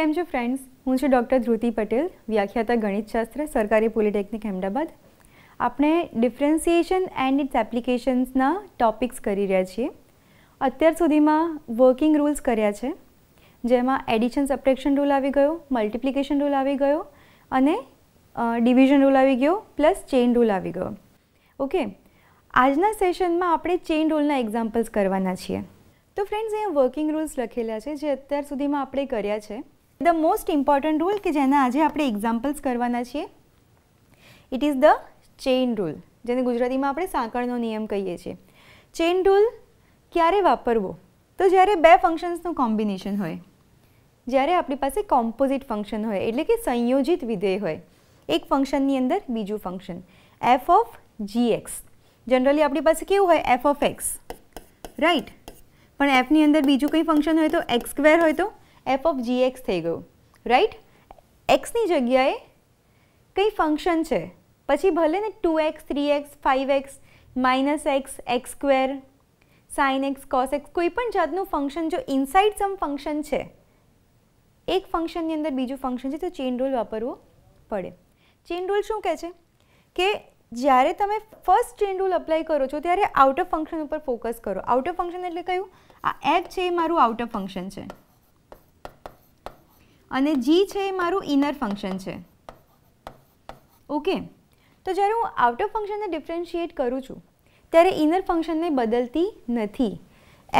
કેમ છો ફ્રેન્ડ્સ હું છું ડૉક્ટર ધ્રુતિ પટેલ વ્યાખ્યાતા ગણિતશાસ્ત્ર સરકારી પોલિટેકનિક અહેમદાબાદ આપણે ડિફરન્સિએશન એન્ડ ઇટ્સ એપ્લિકેશન્સના ટોપિક્સ કરી રહ્યા છીએ અત્યાર સુધીમાં વર્કિંગ રૂલ્સ કર્યા છે જેમાં એડિશન સપ્રેક્શન રૂલ આવી ગયો મલ્ટિપ્લિકેશન રૂલ આવી ગયો અને ડિવિઝન રૂલ આવી ગયો પ્લસ ચેઇન રૂલ આવી ગયો ઓકે આજના સેશનમાં આપણે ચેઇન રૂલના એક્ઝામ્પલ્સ કરવાના છીએ તો ફ્રેન્ડ્સ અહીંયા વર્કિંગ રૂલ્સ લખેલા છે જે અત્યાર સુધીમાં આપણે કર્યા છે ધ મોસ્ટ ઇમ્પોર્ટન્ટ રૂલ કે જેના આજે આપણે એક્ઝામ્પલ્સ કરવાના છીએ it is the chain rule જેને ગુજરાતીમાં આપણે સાંકળનો નિયમ કહીએ છીએ ચેઇન રૂલ ક્યારે વાપરવો તો જ્યારે બે ફંક્શન્સનું કોમ્બિનેશન હોય જ્યારે આપણી પાસે કોમ્પોઝિટ ફંક્શન હોય એટલે કે સંયોજિત વિધેય હોય એક ફંક્શનની અંદર બીજું function f of g x generally આપણી પાસે કેવું હોય એફ ઓફ એક્સ રાઈટ પણ એફની અંદર બીજું કંઈ ફંક્શન હોય તો એક્સ સ્ક્વેર હોય તો એફ ઓફ જી એક્સ થઈ ગયું રાઈટ એક્સની જગ્યાએ કંઈ ફંક્શન છે પછી ભલે ને two x three x five x minus x x square sine x cos x કોઈ પણ જાતનું ફંક્શન જો ઇનસાઇડ સમ ફંક્શન છે એક ફંક્શનની અંદર બીજું ફંક્શન છે તો ચેન રૂલ વાપરવો પડે ચેન રૂલ શું કહે છે કે જ્યારે તમે ફર્સ્ટ ચેઇન રૂલ અપ્લાય કરો છો ત્યારે આઉટ ઓફ ફંક્શન ઉપર ફોકસ કરો આઉટ ઓફ ફંક્શન એટલે કયું આ એફ છે એ મારું આઉટ ઓફ ફંક્શન છે અને જી છે એ મારું ઇનર ફંક્શન છે ઓકે તો જ્યારે હું આઉટ ઓફ ફંક્શનને ડિફરન્શિએટ કરું છું ત્યારે ઇનર ફંક્શનને બદલતી નથી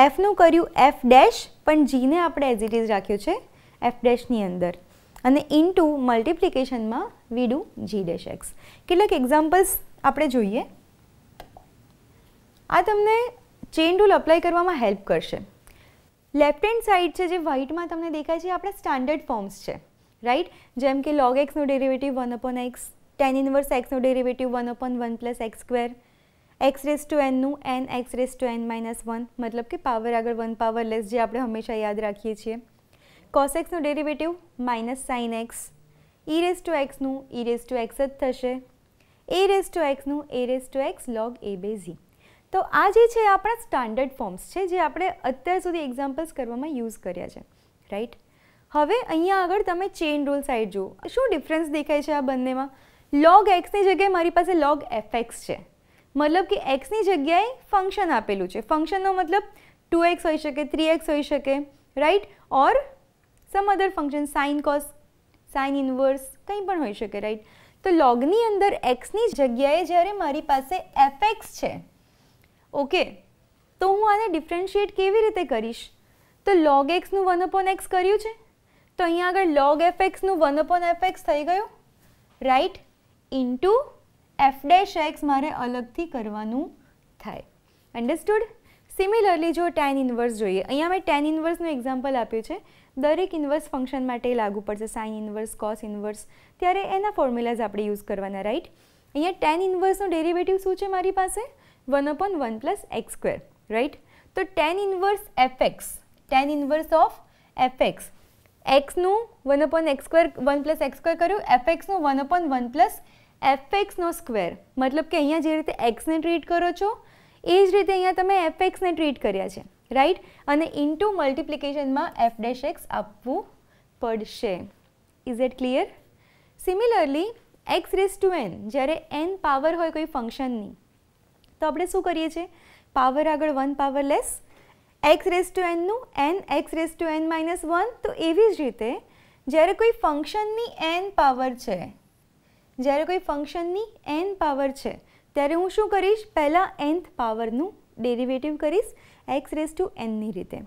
એફનું કર્યું એફ ડેશ પણ જીને આપણે એઝ ઇટ ઇઝ રાખ્યું છે એફ ડેશની અંદર અને ઇન ટુ મલ્ટિપ્લિકેશનમાં we do g dash x કેટલાક એક્ઝામ્પલ્સ આપણે જોઈએ આ તમને ચેન રૂલ અપ્લાય કરવામાં હેલ્પ કરશે લેફ્ટ હેન્ડ સાઈડ છે જે વ્હાઇટમાં તમને દેખાય છે આપણા સ્ટાન્ડર્ડ ફોર્મ્સ છે રાઈટ જેમ કે લોગ એક્સનું derivative one upon x tan inverse એક્સનું derivative one upon one plus x square x raise to એનનું n x raise to n minus one મતલબ કે પાવર આગળ વન પાવર લેસ જે આપણે હંમેશા યાદ રાખીએ છીએ કોસ એક્સનો derivative minus sine x e raise to એક્સનું ઈ રેસ ટુ એક્સ જ થશે એ રેસ ટુ એક્સનું a raise to x log a base e તો આ જે છે આપણા સ્ટાન્ડર્ડ ફોર્મ્સ છે જે આપણે અત્યાર સુધી એક્ઝામ્પલ્સ કરવામાં યુઝ કર્યા છે રાઈટ હવે અહીંયા આગળ તમે ચેઇન રોલ સાઈડ જુઓ શું ડિફરન્સ દેખાય છે આ બંનેમાં લોગ એક્સની જગ્યાએ મારી પાસે લોગ એફએક્સ છે મતલબ કે એક્સની જગ્યાએ ફંક્શન આપેલું છે ફંક્શનનો મતલબ ટુ એક્સ હોઈ શકે થ્રી એક્સ હોઈ શકે right or some other function sine cos sine inverse કંઈ પણ હોઈ શકે રાઈટ તો લોગની અંદર એક્સની જગ્યાએ જ્યારે મારી પાસે એફએક્સ છે ઓકે તો હું આને ડિફરન્શિએટ કેવી રીતે કરીશ તો લોગ એક્સનું વન અપોન એક્સ કર્યું છે તો અહીંયા આગળ લોગ એફ એક્સનું વન અપોન એફ એક્સ થઈ ગયું right into f dash x મારે અલગથી કરવાનું થાય અન્ડરસ્ટુડ સિમિલરલી જો ટેન ઇન્વર્સ જોઈએ અહીંયા મેં ટેન ઇન્વર્સનું એક્ઝામ્પલ આપ્યું છે દરેક ઇન્વર્સ ફંક્શન માટે લાગુ પડશે સાઇન ઇન્વર્સ કોસ ઇન્વર્સ ત્યારે એના ફોર્મ્યુલાઝ આપણે યુઝ કરવાના રાઈટ અહીંયા ટેન ઇન્વર્સનું ડેરિવેટિવ શું છે મારી પાસે 1 upon 1 plus x square, right? તો tan inverse fx, tan inverse of fx, x નું 1 upon x square 1 plus x square કર્યું, fx નું 1 upon 1 plus fx નો સ્ક્વેર મતલબ કે અહીંયા જે રીતે એક્સને ટ્રીટ કરો છો એ જ રીતે અહીંયા તમે એફએક્સને ટ્રીટ કર્યા છે રાઈટ અને ઇન્ટુ મલ્ટિપ્લિકેશનમાં એફ ડેશ એક્સ આપવું પડશે is it clear similarly x raise to n જ્યારે એન પાવર હોય કોઈ ફંક્શનની તો આપણે શું કરીએ છીએ પાવર આગળ one power less x raise to એનનું n x raise to n minus one તો એવી જ રીતે જ્યારે કોઈ ફંક્શનની એન પાવર છે જ્યારે કોઈ ફંક્શનની એન પાવર છે ત્યારે હું શું કરીશ પહેલાં એન્થ પાવરનું ડેરિવેટિવ કરીશ એક્સ રેસ ટુ એનની રીતે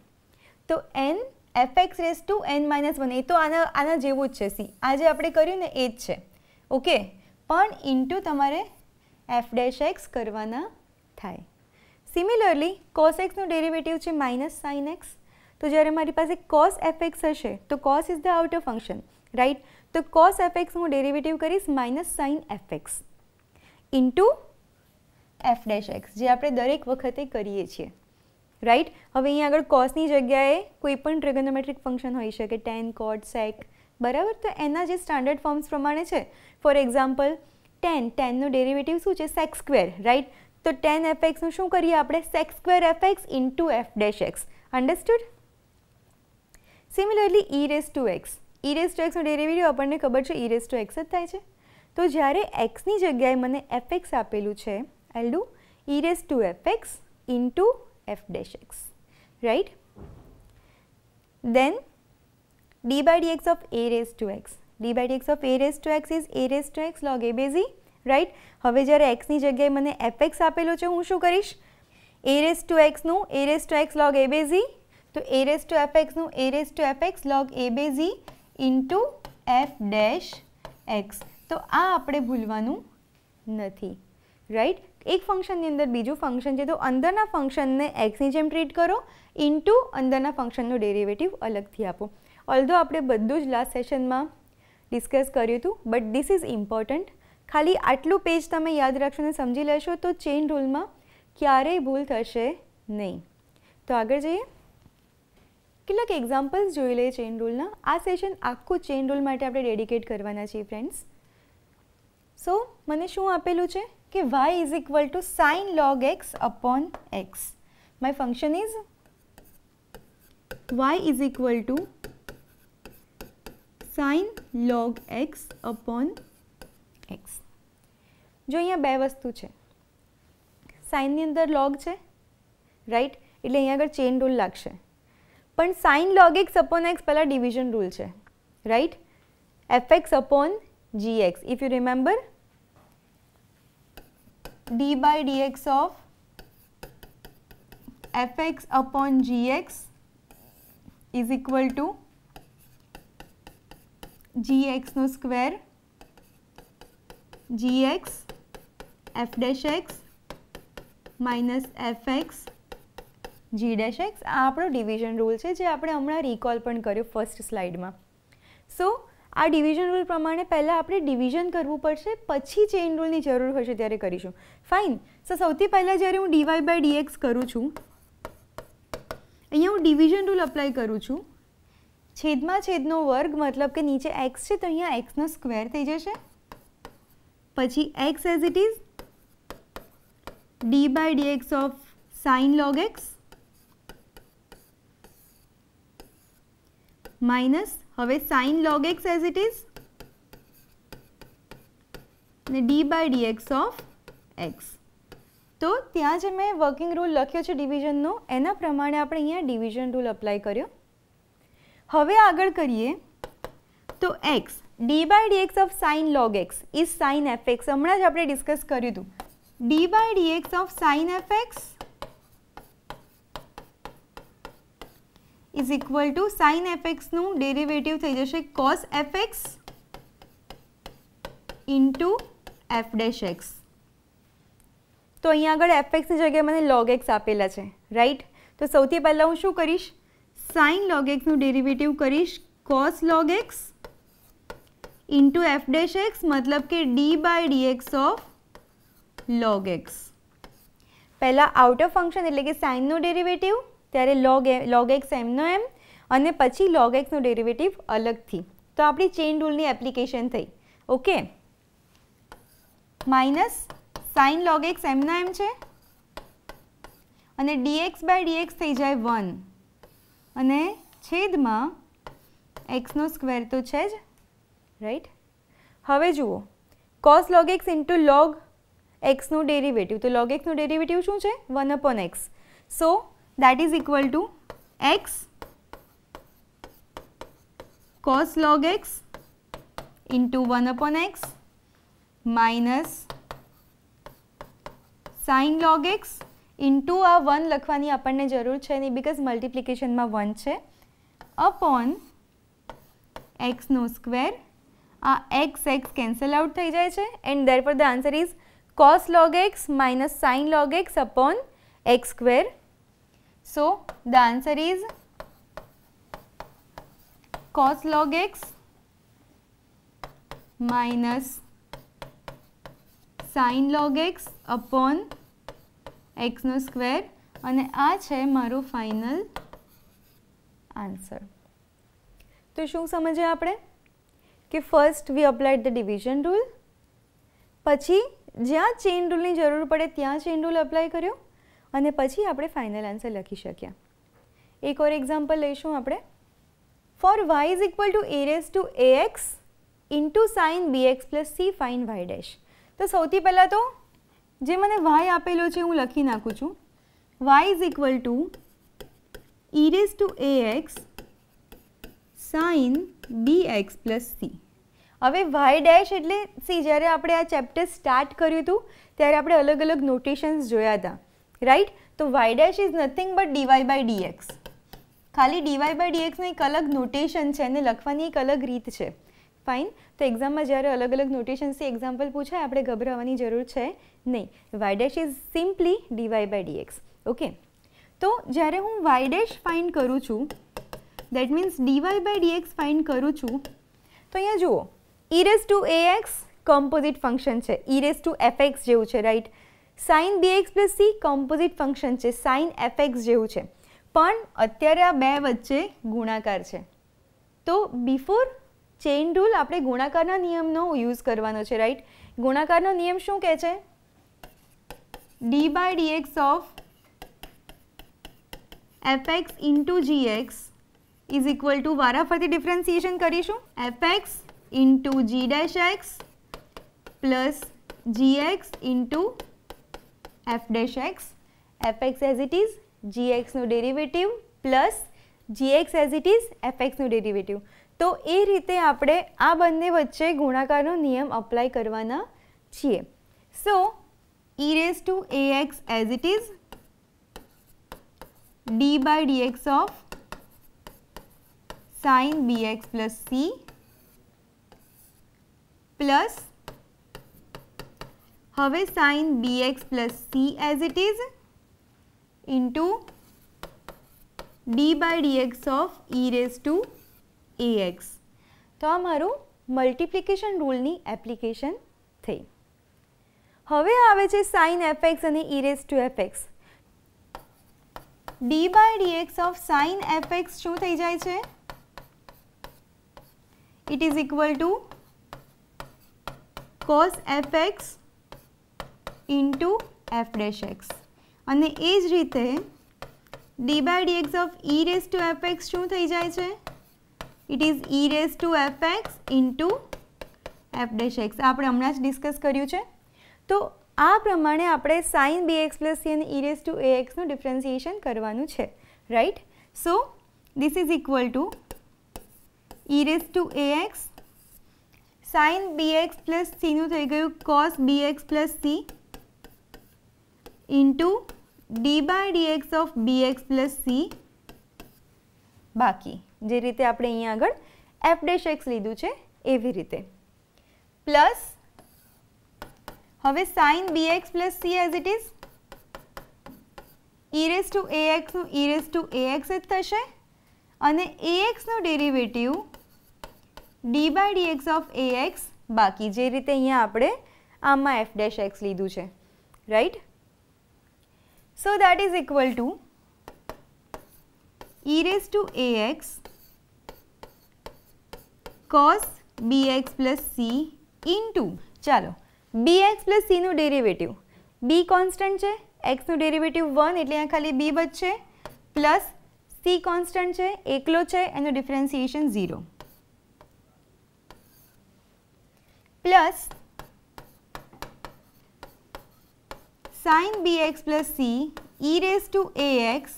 તો n f x raise to n minus one એ તો આના આના જેવું જ છે સી આ જે આપણે કર્યું ને એ જ છે ઓકે પણ ઇન્ટુ તમારે એફ ડેશ એક્સ કરવાના થાય સિમિલરલી કોસ એક્સનું ડેરિવેટિવ છે માઇનસ સાઇન એક્સ તો જ્યારે મારી પાસે કોસ એફ હશે તો cos is the outer function right તો કોસ એફ એક્સ હું ડેરિવેટિવ કરીશ minus sine f x into f dash x જે આપણે દરેક વખતે કરીએ છીએ રાઈટ હવે અહીં આગળ કોસની જગ્યાએ કોઈ પણ ટ્રિગોનોમેટ્રિક ફંક્શન હોઈ શકે ટેન કોટ સેક બરાબર તો એના જે સ્ટાન્ડર્ડ ફોર્મ્સ પ્રમાણે છે ફોર એક્ઝામ્પલ ટેન ટેનનું ડેરિવેટિવ શું છે સેક્સ સ્ક્વેર રાઈટ તો ટેન એફ એક્સનું શું કરીએ આપણે sec square f x into f dash x understood similarly e raise to x e raise to એક્સનો ડેરિવેટિવ આપણને ખબર છે ઈ રેસ ટુ એક્સ જ થાય છે તો જ્યારે એક્સની જગ્યાએ મને એફ એક્સ આપેલું છે I do e raise to f x into f dash x right then d by dx of a raised to x d by dx of of raised to to x a raised to to x log a base e right હવે જ્યારે એક્સની જગ્યાએ મને F x આપેલો છે હું શું કરીશ a raise to એક્સનું a raise to x log a base e તો એ રેસ ટુ એફ એક્સનું a raise to f x log a base e into f dash x તો આ આપણે ભૂલવાનું નથી રાઈટ એક ફંક્શનની અંદર બીજું ફંક્શન છે તો અંદરના ફંક્શનને એક્સની જેમ ટ્રીટ કરો ઇન્ટુ અંદરના ફંક્શનનું ડેરિવેટિવ અલગથી આપો ઓલધો આપણે બધું જ લાસ્ટ સેશનમાં ડિસ્કસ કર્યું હતું બટ ધીસ ઇઝ ઇમ્પોર્ટન્ટ ખાલી આટલું પેજ તમે યાદ રાખશો અને સમજી લેશો તો ચેઇન રૂલમાં ક્યારેય ભૂલ થશે નહીં તો આગળ જઈએ કેટલાક એક્ઝામ્પલ્સ જોઈ લઈએ ચેઇન રૂલના આ સેશન આખું ચેઇન રૂલ માટે આપણે ડેડિકેટ કરવાના છીએ ફ્રેન્ડ્સ સો મને શું આપેલું છે કે y is equal to sine log x upon x my function is y is equal to sine log x upon જો અહીંયા બે વસ્તુ છે સાઇનની અંદર લોગ છે રાઈટ એટલે અહીંયા આગળ ચેન રૂલ લાગશે પણ sine log x upon x પહેલાં ડિવિઝન રૂલ છે right f x upon g x if you remember d by d x of f x upon g x is equal to g એક્સનો square g x f dash x minus f x g dash x આ આપણો division rule છે જે આપણે હમણાં recall પણ કર્યો first સ્લાઇડમાં સો આ ડિવિઝન રૂલ પ્રમાણે પહેલાં આપણે ડિવિઝન કરવું પડશે પછી ચેઇન રૂલની જરૂર હશે ત્યારે કરીશું ફાઇન સો સૌથી પહેલાં જ્યારે હું ડીવાય બાય ડીએક્સ કરું છું અહીંયા હું ડિવિઝન રૂલ અપ્લાય કરું છું છેદમાં છેદનો વર્ગ મતલબ કે નીચે એક્સ છે તો અહીંયા એક્સનો સ્ક્વેર થઈ જશે પછી x as it is d by dx of sine log x minus હવે sine log x as it is ને d by dx of x તો ત્યાં જે મેં વર્કિંગ રૂલ લખ્યો છે ડિવિઝનનો એના પ્રમાણે આપણે અહીંયા ડિવિઝન રૂલ અપ્લાય કર્યો હવે આગળ કરીએ તો x d by dx of sine log x is sine f x હમણાં જ આપણે ડિસ્કસ કર્યું હતું d by dx of sine fx is equal to sine એફએક્સનું ડેરિવેટિવ થઈ જશે cos fx into f dash x તો અહીંયા આગળ એફએક્સની જગ્યાએ મને લોગ એક્સ આપેલા છે રાઈટ તો સૌથી પહેલાં હું શું કરીશ સાઇન લોગ એક્સનું ડેરિવેટિવ કરીશ cos log x into f dash x મતલબ કે d by dx of log x પહેલાં આઉટ ઓફ ફંક્શન એટલે કે સાઇનનું ડેરિવેટિવ ત્યારે log log x એમનો એમ અને પછી log x નું ડેરિવેટિવ અલગથી તો આપણી ચેઇન રૂલની એપ્લિકેશન થઈ okay minus sine log x એમના એમ છે અને dx બાય dx થઈ જાય વન અને છેદમાં એક્સનો સ્ક્વેર તો છે જ રાઈટ હવે જુઓ cos log x into log એક્સનું ડેરિવેટિવ તો લોગ એક્સનું ડેરિવેટિવ શું છે one upon x so that is equal to x cos log x into one upon x minus sine log x into આ વન લખવાની આપણને જરૂર છે નહીં બિકોઝ મલ્ટિપ્લિકેશનમાં વન છે અપોન એક્સનો સ્ક્વેર આ એક્સ એક્સ કેન્સલ આઉટ થઈ જાય છે and therefore the answer is cos log x minus sin log x upon x square. So, the answer is cos log x minus sin log x upon x નો square અને આ છે મારો final answer તો શું સમજીએ આપણે કે first we applied the division rule પછી જ્યાં ચેઇન રૂલની જરૂર પડે ત્યાં ચેઇન રૂલ અપ્લાય કર્યો અને પછી આપણે ફાઇનલ આન્સર લખી શક્યા એક ઓર એક્ઝામ્પલ લઈશું આપણે for y is equal to e raise to a x into sine b x plus c fine y dash તો સૌથી પહેલાં તો જે મને વાય આપેલો છે હું લખી નાખું છું y is equal to e raise to a x sine b x plus c હવે વાય ડેશ એટલે સી જ્યારે આપણે આ ચેપ્ટર સ્ટાર્ટ કર્યું હતું ત્યારે આપણે અલગ અલગ નોટેશન્સ જોયા હતા રાઈટ તો y dash is nothing but dy by dx ખાલી ડીવાય બાય ડીએક્સની એક અલગ નોટેશન છે અને લખવાની એક અલગ રીત છે ફાઇન તો એક્ઝામમાં જ્યારે અલગ અલગ નોટેશન્સથી એક્ઝામ્પલ પૂછાય આપણે ગભરાવાની જરૂર છે નહીં y dash is simply dy by dx okay તો જ્યારે હું વાય ડેશ ફાઇન્ડ કરું છું that means dy by dx find કરું છું તો અહીંયા જુઓ e to a x composite function છે ઈ ટુ એફ એક્સ જેવું છે right sine b x plus c composite function છે સાઇન એફ એક્સ જેવું છે પણ અત્યારે આ બે વચ્ચે ગુણાકાર છે તો બિફોર ચેઇન રૂલ આપણે ગુણાકારના નિયમનો યુઝ કરવાનો છે રાઈટ ગુણાકારનો નિયમ શું કહે છે d by d x of f x into x is equal to વારાફરતી ડિફરન્સિએશન કરીશું f x into g dash x plus g x into f dash x f x as it is g એક્સનું derivative plus g x as it is f એક્સનું derivative તો એ રીતે આપણે આ બંને વચ્ચે ગુણાકારનો નિયમ અપ્લાય કરવાના છીએ so e raise to a x as it is d by dx of sine b x plus c plus હવે sine b x plus c as it is into d by dx of e raise to a x તો આ મારું multiplication રૂલની application થઈ હવે આવે છે sine f x અને e raise to f x d by dx of sine f x શું થઈ જાય છે it is equal to cos f x into f dash x અને એ જ રીતે d by d x of e raise to f x શું થઈ જાય છે it is e raise to f x into f dash x આપણે હમણાં જ ડિસ્કસ કર્યું છે તો આ પ્રમાણે આપણે sine b x plus c અને ઈ રેસ ટુ એ એક્સનું ડિફરન્સિએશન કરવાનું છે right so is equal to e e to a x sine b x plus સીનું થઈ ગયું cos b x plus c into d by d x of b x plus c બાકી જે રીતે આપણે અહીંયા આગળ એફ ડેશ એક્સ લીધું છે એવી રીતે પ્લસ હવે sine b x plus c as it is e raise to a એક્સનું ઇરેસ ટુ એ એક્સ જ થશે અને એ એક્સનું derivative d by dx of a x બાકી જે રીતે અહીંયા આપણે આમાં એફ ડેશ એક્સ લીધું છે right so that is equal to to a x cos b x plus c into ચાલો બી એક્સ પ્લસ સીનું ડેરિવેટિવ બી કોન્સ્ટન્ટ છે એક્સનું ડેરિવેટિવ વન એટલે અહીંયા ખાલી b બચશે પ્લસ સી કોન્સ્ટન્ટ છે એકલો છે એનું differentiation zero plus sine b x plus c e raise to a x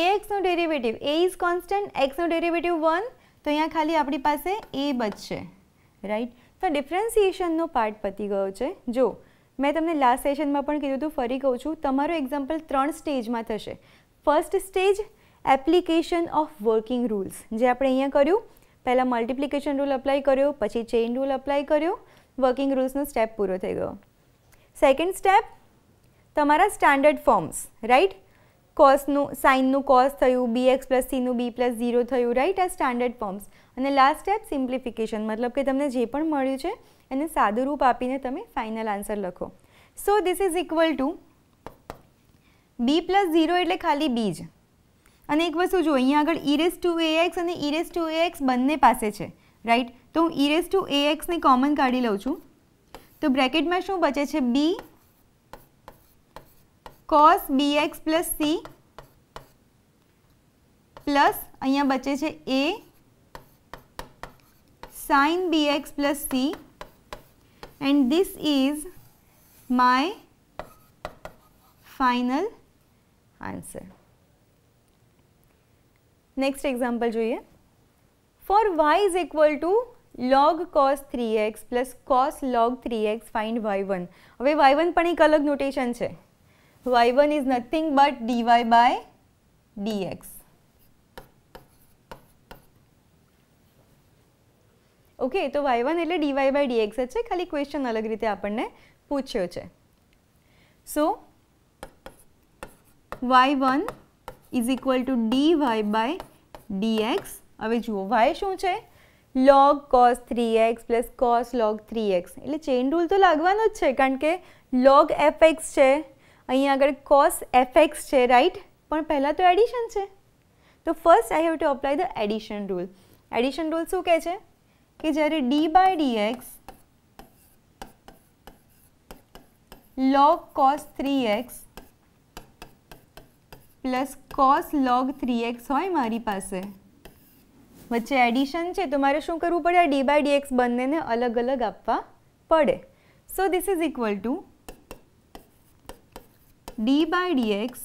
એ એક્સનો ડેરિવેટિવ એ ઇઝ કોન્સ્ટન્ટ એક્સનો ડેરિવેટિવ વન તો અહીંયા ખાલી આપણી પાસે એ બચશે રાઈટ તો ડિફરન્સિએશનનો પાર્ટ પતી ગયો છે જો મેં તમને લાસ્ટ સેશનમાં પણ કીધું હતું ફરી કહું છું તમારો એક્ઝામ્પલ ત્રણ સ્ટેજમાં થશે first stage application of working rules જે આપણે અહીંયા કર્યું પહેલાં મલ્ટિપ્લિકેશન રૂલ અપ્લાય કર્યો પછી ચેઇન રૂલ અપ્લાય કર્યો વર્કિંગ રૂલ્સનો સ્ટેપ પૂરો થઈ ગયો સેકન્ડ સ્ટેપ તમારા સ્ટાન્ડર્ડ ફોર્મ્સ રાઈટ કોસનું સાઇનનું કોસ થયું બી એક્સ પ્લસ સીનું બી પ્લસ ઝીરો થયું રાઈટ આ સ્ટાન્ડર્ડ ફોર્મ્સ અને લાસ્ટ સ્ટેપ સિમ્પ્લિફિકેશન મતલબ કે તમને જે પણ મળ્યું છે એને સાદું રૂપ આપીને તમે ફાઇનલ આન્સર લખો so this is equal to b plus zero એટલે ખાલી બી જ અને એક વસ્તુ જો અહીંયા આગળ ઇરેસ ટુ એ એક્સ અને ઇરેસ ટુ એ એક્સ બંને પાસે છે રાઈટ તો હું ઇરેસ ટુ એ એક્સને કોમન કાઢી લઉં છું તો બ્રેકેટમાં શું બચે છે b cos b x plus c plus અહીંયા બચે છે a sine b x plus c and this is my final answer next example જોઈએ for y is equal to log cos three x plus cos log three x find y one હવે y one પણ એક અલગ notation છે y one is nothing but dy by dx okay તો y one એટલે dy by dx જ છે ખાલી ક્વેશ્ચન અલગ રીતે આપણને પૂછ્યો છે so y one is equal to d y by d x હવે જુઓ વાય શું છે log cos three x plus cos log three x એટલે ચેઇન રૂલ તો લાગવાનો જ છે કારણ કે લોગ એફ એક્સ છે અહીંયા આગળ કોસ એફ એક્સ છે રાઈટ પણ પહેલાં તો એડિશન છે તો first I have to apply the addition rule addition rule શું કહે છે કે જ્યારે d by d x log cos three x plus cos log three x હોય મારી પાસે વચ્ચે એડિશન છે તો મારે શું કરવું પડે આ ડી બાય ડી એક્સ બંનેને અલગ અલગ આપવા પડે so this is equal to d by d x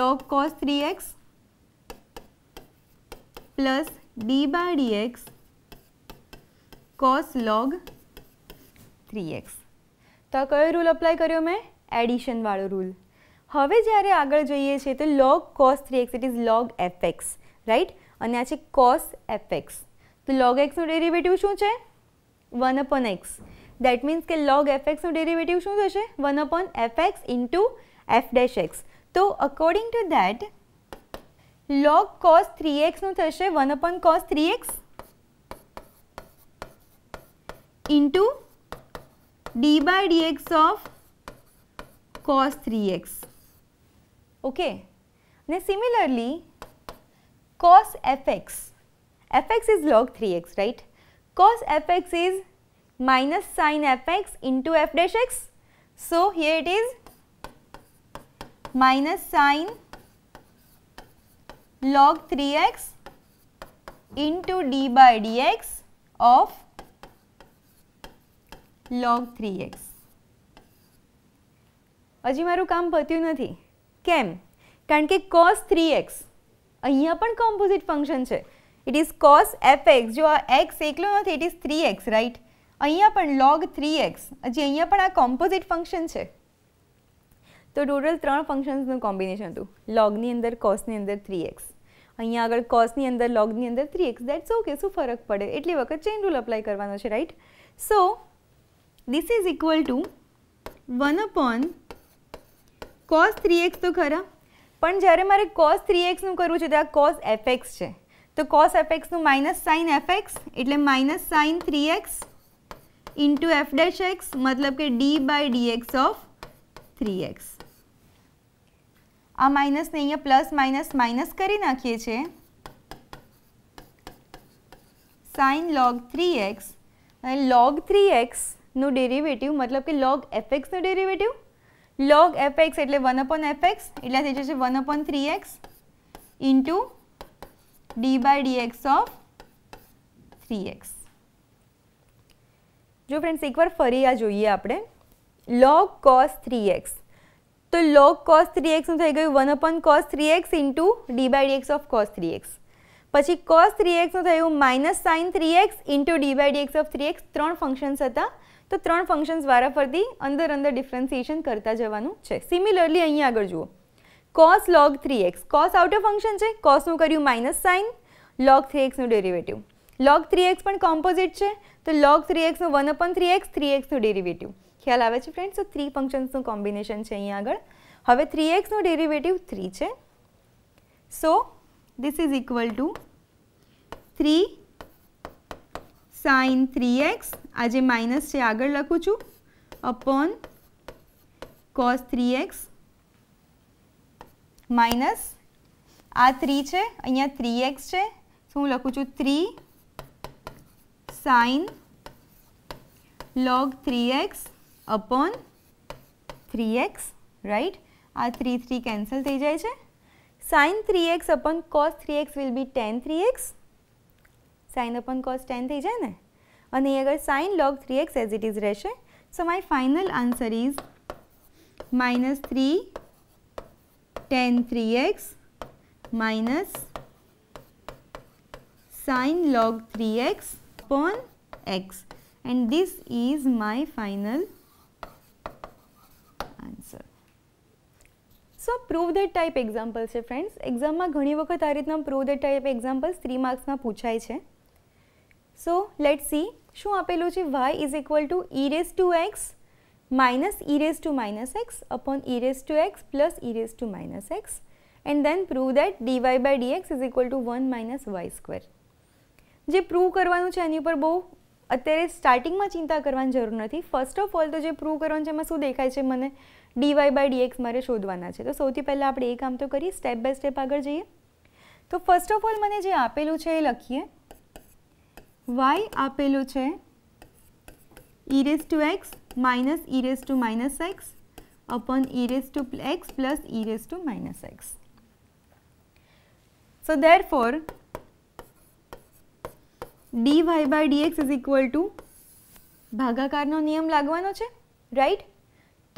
log cos three x plus d by d x cos log three x તો કયો રૂલ અપ્લાય કર્યો મેં એડિશનવાળો રૂલ હવે જ્યારે આગળ જોઈએ છે તો log cos three x it is log f x right અને આ છે કોસ એફ એક્સ તો લોગ એક્સનું ડેરિવેટિવ શું છે one upon x that means કે લોગ એફ એક્સનું ડેરિવેટિવ શું થશે one upon f x into f dash x તો according to that log cos three એક્સનું થશે one upon cos three x into d by d x of cos three x Okay. Now similarly, cos fx, fx is log 3x, right? Cos fx is minus sine fx into f dash x. So, here it is minus sine log 3x into d by dx of log 3x. હજી મારું કામ પત્યું નથી કેમ કારણ કે cos three x અહીંયા પણ composite function છે it is cos f x જો આ એક્સ એકલો નથી it is three x right અહીંયા પણ લોગ થ્રી એક્સ હજી અહીંયા પણ આ કોમ્પોઝિટ ફંક્શન છે તો ટોટલ ત્રણ ફંક્શન્સનું કોમ્બિનેશન હતું લોગની અંદર કોસની અંદર થ્રી એક્સ અહીંયા આગળ કોસની અંદર લોગની અંદર થ્રી એક્સ દેટ્સ ઓકે શું ફરક પડે એટલી વખત ચેઇન રૂલ અપ્લાય કરવાનો છે right so this is equal to one upon cos three x તો ખરા પણ જ્યારે મારે કોસ થ્રી એક્સનું કરવું છે ત્યારે આ કોસ એફ એક્સ છે તો કોસ એફ એક્સનું માઇનસ સાઇન એફ એક્સ એટલે minus sine three x into f dash x મતલબ કે d by d x of three x આ માઇનસને અહીંયા પ્લસ માઇનસ માઇનસ કરી નાખીએ છીએ સાઇન લોગ થ્રી એક્સ અને લોગ થ્રી એક્સનું ડેરિવેટિવ મતલબ કે લોગ એફ એક્સનું ડેરિવેટિવ લોગ એફ એક્સ એટલે વન અપોન એફ એક્સ એટલે થઈ જશે one upon three x into d by d x of three x જો ફ્રેન્ડ્સ એકવાર ફરી આ જોઈએ આપણે લોગ કોસ થ્રી એક્સ તો લોગ કોસ થ્રી એક્સનું થઈ ગયું one upon cos three x into d by d x of cos three x પછી કોસ થ્રી એક્સનું થયું minus sine three x into d by d x of three x ત્રણ functions હતા તો ત્રણ ફંક્શન્સ વારાફરતી અંદર અંદર ડિફરન્સિએશન કરતા જવાનું છે સિમિલરલી અહીં આગળ જુઓ cos log three x cos outer function છે કોસનું કર્યું માઇનસ સાઇન લોગ થ્રી એક્સનું ડેરિવેટિવ લોગ થ્રી એક્સ પણ કોમ્પોઝિટ છે તો લોગ થ્રી એક્સનું one upon three x three એક્સનું ડેરિવેટિવ ખ્યાલ આવે છે ફ્રેન્ડ્સ તો થ્રી ફંક્શન્સનું કોમ્બિનેશન છે અહીંયા આગળ હવે થ્રી એક્સનું ડેરિવેટિવ થ્રી છે so this equal to three sine three x આ જે માઇનસ છે આગળ લખું છું upon cos three x minus આ થ્રી છે અહીંયા થ્રી એક્સ છે શું હું લખું છું three sine log three x 3x three x right આ થ્રી થ્રી કેન્સલ થઈ જાય છે three x sin 3x three x will be tan three x sine upon cos tan થઈ જાય ને અને અહીં આગળ sine log three x as it is રહેશે so my final answer is minus three tan three x minus sine log three x upon x and this is my final answer so prove that type example છે friends એક્ઝામમાં ઘણી વખત આ રીતના prove that type examples three માર્ક્સમાં પૂછાય છે so let see શું આપેલું છે y is equal to e raise to x minus e raise to minus x upon e raise to x plus e raise to minus x and then prove that dy by d x is equal to one minus y square જે prove કરવાનું છે એની ઉપર બહુ અત્યારે સ્ટાર્ટિંગમાં ચિંતા કરવાની જરૂર નથી ફર્સ્ટ ઓફ ઓલ તો જે પ્રૂવ કરવાનું છે એમાં શું દેખાય છે મને ડીવાય બાય ડીએક્સ મારે શોધવાના છે તો સૌથી પહેલાં આપણે એ કામ તો કરીએ સ્ટેપ બાય સ્ટેપ આગળ જઈએ તો ફર્સ્ટ ઓફ ઓલ મને જે આપેલું છે એ લખીએ વાય આપેલું છે e raise to x minus e raise to minus x upon e raise to x plus e raise to minus x So therefore, dy by dx is equal to ભાગાકારનો નિયમ લાગવાનો છે રાઈટ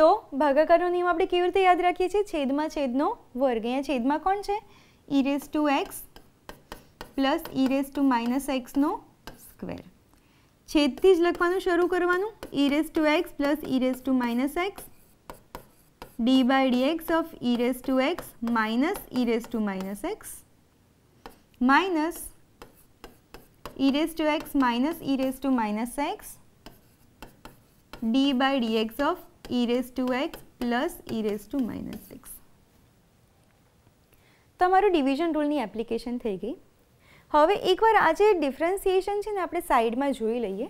તો ભાગાકારનો નિયમ આપણે કેવી રીતે યાદ રાખીએ છીએ છેદમાં છેદનો વર્ગ અહીંયા છેદમાં કોણ છે e to x plus e raise to minus એક્સનો સ્ક્વેર છેદથી જ લખવાનું શરૂ કરવાનું e to x plus e to minus x d by d x of e to x minus e to minus x minus e to x minus e to minus x d by d x of e to x plus e to minus x તમારું division રૂલની application થઈ ગઈ હવે એકવાર આ જે differentiation છે ને આપણે સાઈડમાં જોઈ લઈએ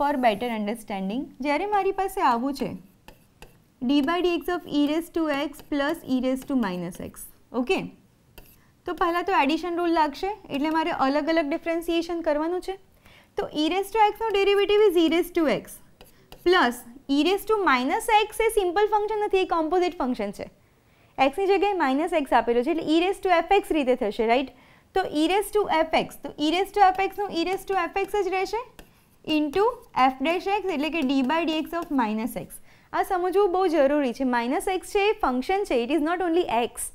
ફોર બેટર અન્ડરસ્ટેન્ડિંગ જ્યારે મારી પાસે આવું છે d by d x of e raise to x plus e raise to minus x okay તો પહેલાં તો એડિશન રૂલ લાગશે એટલે મારે અલગ અલગ ડિફરન્સિએશન કરવાનું છે તો ઇરેસ ટુ એક્સનો derivative is e raise to x plus e raise to minus x એ સિમ્પલ ફંક્શન નથી એ કોમ્પોઝિટ ફંક્શન છે એક્સની જગ્યાએ માઇનસ એક્સ આપેલો છે એટલે ઇરેસ ટુ એફ એક્સ રીતે થશે રાઈટ તો ઇરેસ ટુ એફ એક્સ તો ઇરેસ ટુ એફ એક્સનું ઇરેસ ટુ એફ એક્સ જ રહેશે ઇન્ટુ એફ ડેશ એક્સ એટલે કે d by d x of minus x આ સમજવું બહુ જરૂરી છે માઇનસ એક્સ છે એ ફંક્શન છે it is not only x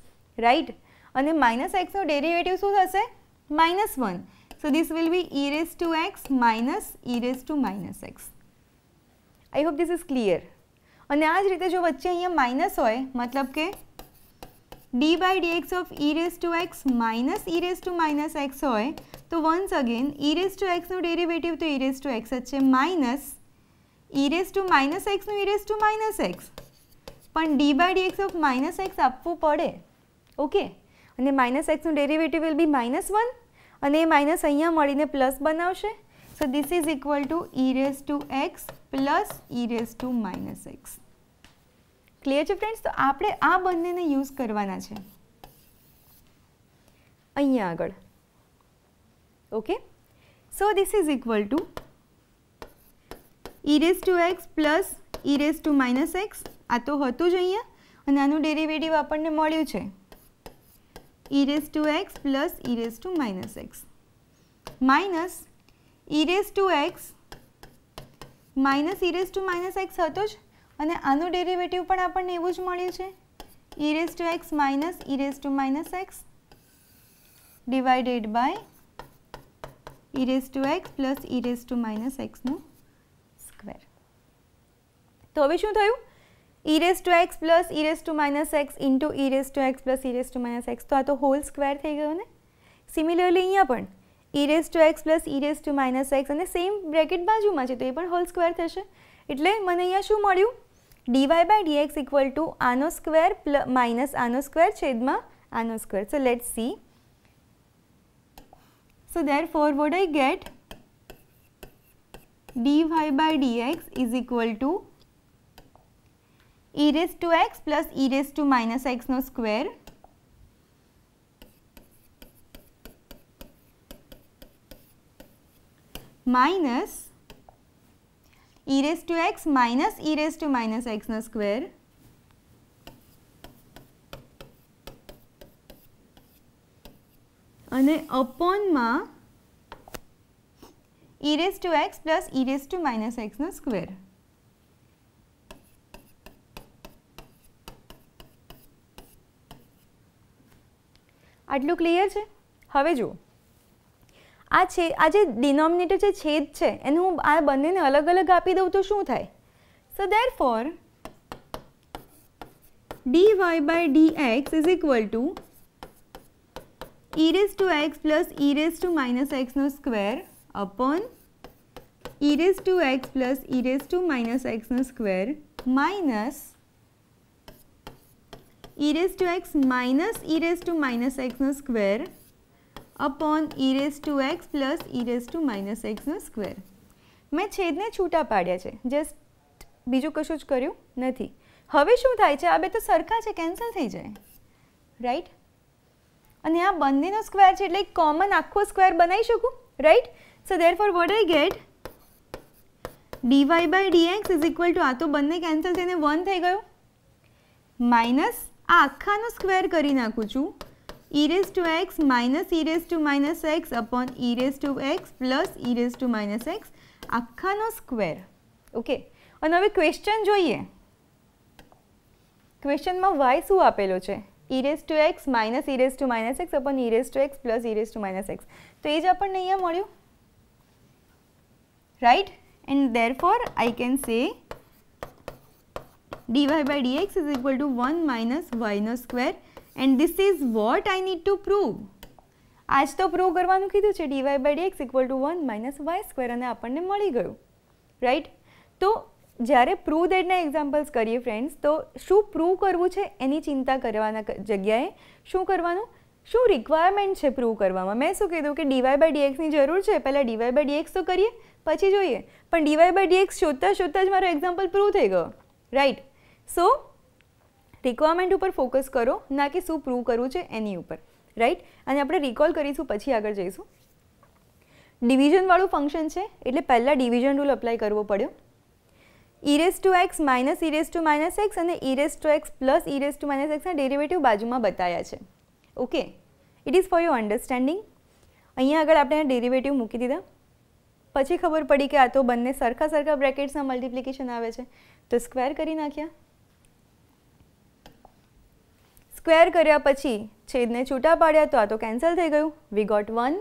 right અને માઇનસ એક્સનું ડેરિવેટિવ શું થશે minus one so this will be e raise to x minus e raise to minus x I hope this is clear અને આ જ રીતે જો વચ્ચે અહીંયા માઇનસ હોય મતલબ કે d by d x of e raise to x minus e raise to minus x હોય તો once again e raise to એક્સનું ડેરિવેટિવ તો ઈ રેસ ટુ એક્સ જ છે minus e raise to minus એક્સનું e raise to minus x પણ d by d x of minus x આપવું પડે ઓકે અને માઇનસ એક્સનું derivative will be minus one અને એ માઇનસ અહીંયા મળીને પ્લસ બનાવશે so this is equal to e raise to x plus e raise to minus x clear છે ફ્રેન્ડ્સ તો આપણે આ બંનેને યુઝ કરવાના છે અહીંયા આગળ okay so this is equal to e raise to x plus e raise to minus x આ તો હતું જ અહીંયા અને આનું ડેરિવેટિવ આપણને મળ્યું છે e raise to x plus e raise to minus x minus e raise to x minus e raise to minus x હતો જ અને આનું ડેરિવેટિવ પણ આપણને એવું જ મળ્યું છે e to x minus e to minus x divided by e raise to x plus e to minus એક્સનું સ્ક્વેર તો હવે શું થયું e to x plus e raise to minus x into e raise to x plus e to minus x તો આ તો whole square થઈ ગયો ને સિમિલરલી અહીંયા પણ e to x plus e raise to minus x અને same bracket બાજુમાં છે તો એ પણ હોલ સ્ક્વેર થશે એટલે મને અહીંયા શું મળ્યું dy by dx equal to ano square minus ano square chedma ano square. So, let us see. So, therefore, what I get dy by dx is equal to e raised to x plus e raised to minus x no square minus e raised to x minus e raised to minus x નો square અને અપોનમાં e raised to x plus e raised to minus x નો સ્ક્વેર આટલું clear છે હવે જુઓ આ છે આ જે ડિનોમિનેટર જે છેદ છે એને હું આ બંનેને અલગ અલગ આપી દઉં તો શું થાય so therefore d y by d x is equal to e raise to x plus e raise to minus એક્સનો square upon e raise to x plus e raise to minus એક્સનો square minus e raise to x minus e raise to minus એક્સનો square upon e raise to x plus e raise to minus એક્સનો square મેં છેદને છૂટા પાડ્યા છે just બીજું કશું જ કર્યું નથી હવે શું થાય છે આ બે તો સરખા છે કેન્સલ થઈ જાય રાઈટ અને આ બંનેનો સ્ક્વેર છે એટલે કોમન આખો સ્ક્વેર બનાવી શકું right so therefore what I get dy by dx is equal to આ તો બંને કેન્સલ થઈને વન થઈ ગયું માઇનસ આ આખાનો સ્ક્વેર કરી નાખું છું e raised to x minus e raised to minus x upon e raised to x plus e raised to minus x આખાનો સ્ક્વેર ઓકે અને હવે ક્વેશ્ચન જોઈએ ક્વેશ્ચનમાં વાય શું આપેલો છે e raised to x minus e raised to minus x upon e raised to x plus e raised to minus x તો એ જ આપણને અહીંયા મળ્યું right and therefore I can say dy by dx is equal to 1 minus y નો square and this is what I need to prove આજ તો prove કરવાનું કીધું છે dy by dx equal to one minus y square અને આપણને મળી ગયું રાઈટ તો જ્યારે પ્રૂવ દેટના એક્ઝામ્પલ્સ કરીએ ફ્રેન્ડ્સ તો શું પ્રૂવ કરવું છે એની ચિંતા કરવાના જગ્યાએ શું કરવાનું શું રિક્વાયરમેન્ટ છે પ્રૂવ કરવામાં મેં શું કીધું કે ડીવાય બાય ડીએક્સની જરૂર છે પહેલાં ડીવાય બાય ડીએક્સ તો કરીએ પછી જોઈએ પણ ડીવાય બાય ડીએક્સ શોધતા શોધતા જ મારો એક્ઝામ્પલ પ્રૂવ થઈ ગયો રાઈટ સો રિક્વાયરમેન્ટ ઉપર ફોકસ કરો ના કે શું પ્રૂવ કરવું છે એની ઉપર રાઈટ અને આપણે રિકોલ કરીશું પછી આગળ જઈશું ડિવિઝનવાળું ફંક્શન છે એટલે પહેલાં ડિવિઝન રૂલ અપ્લાય કરવો પડ્યો e raise to x minus e raise to minus x અને e raise to x plus e raise to minus એક્સના ડેરિવેટિવ બાજુમાં બતાવ્યા છે okay it is for your understanding અહીંયા આગળ આપણે ડેરિવેટિવ મૂકી દીધા પછી ખબર પડી કે આ તો બંને સરખા સરખા બ્રેકેટ્સના મલ્ટિપ્લિકેશન આવે છે તો સ્ક્વેર કરી નાખ્યા સ્ક્વેર કર્યા પછી છેદને છૂટા પાડ્યા તો આ તો કેન્સલ થઈ ગયું વી ગોટ વન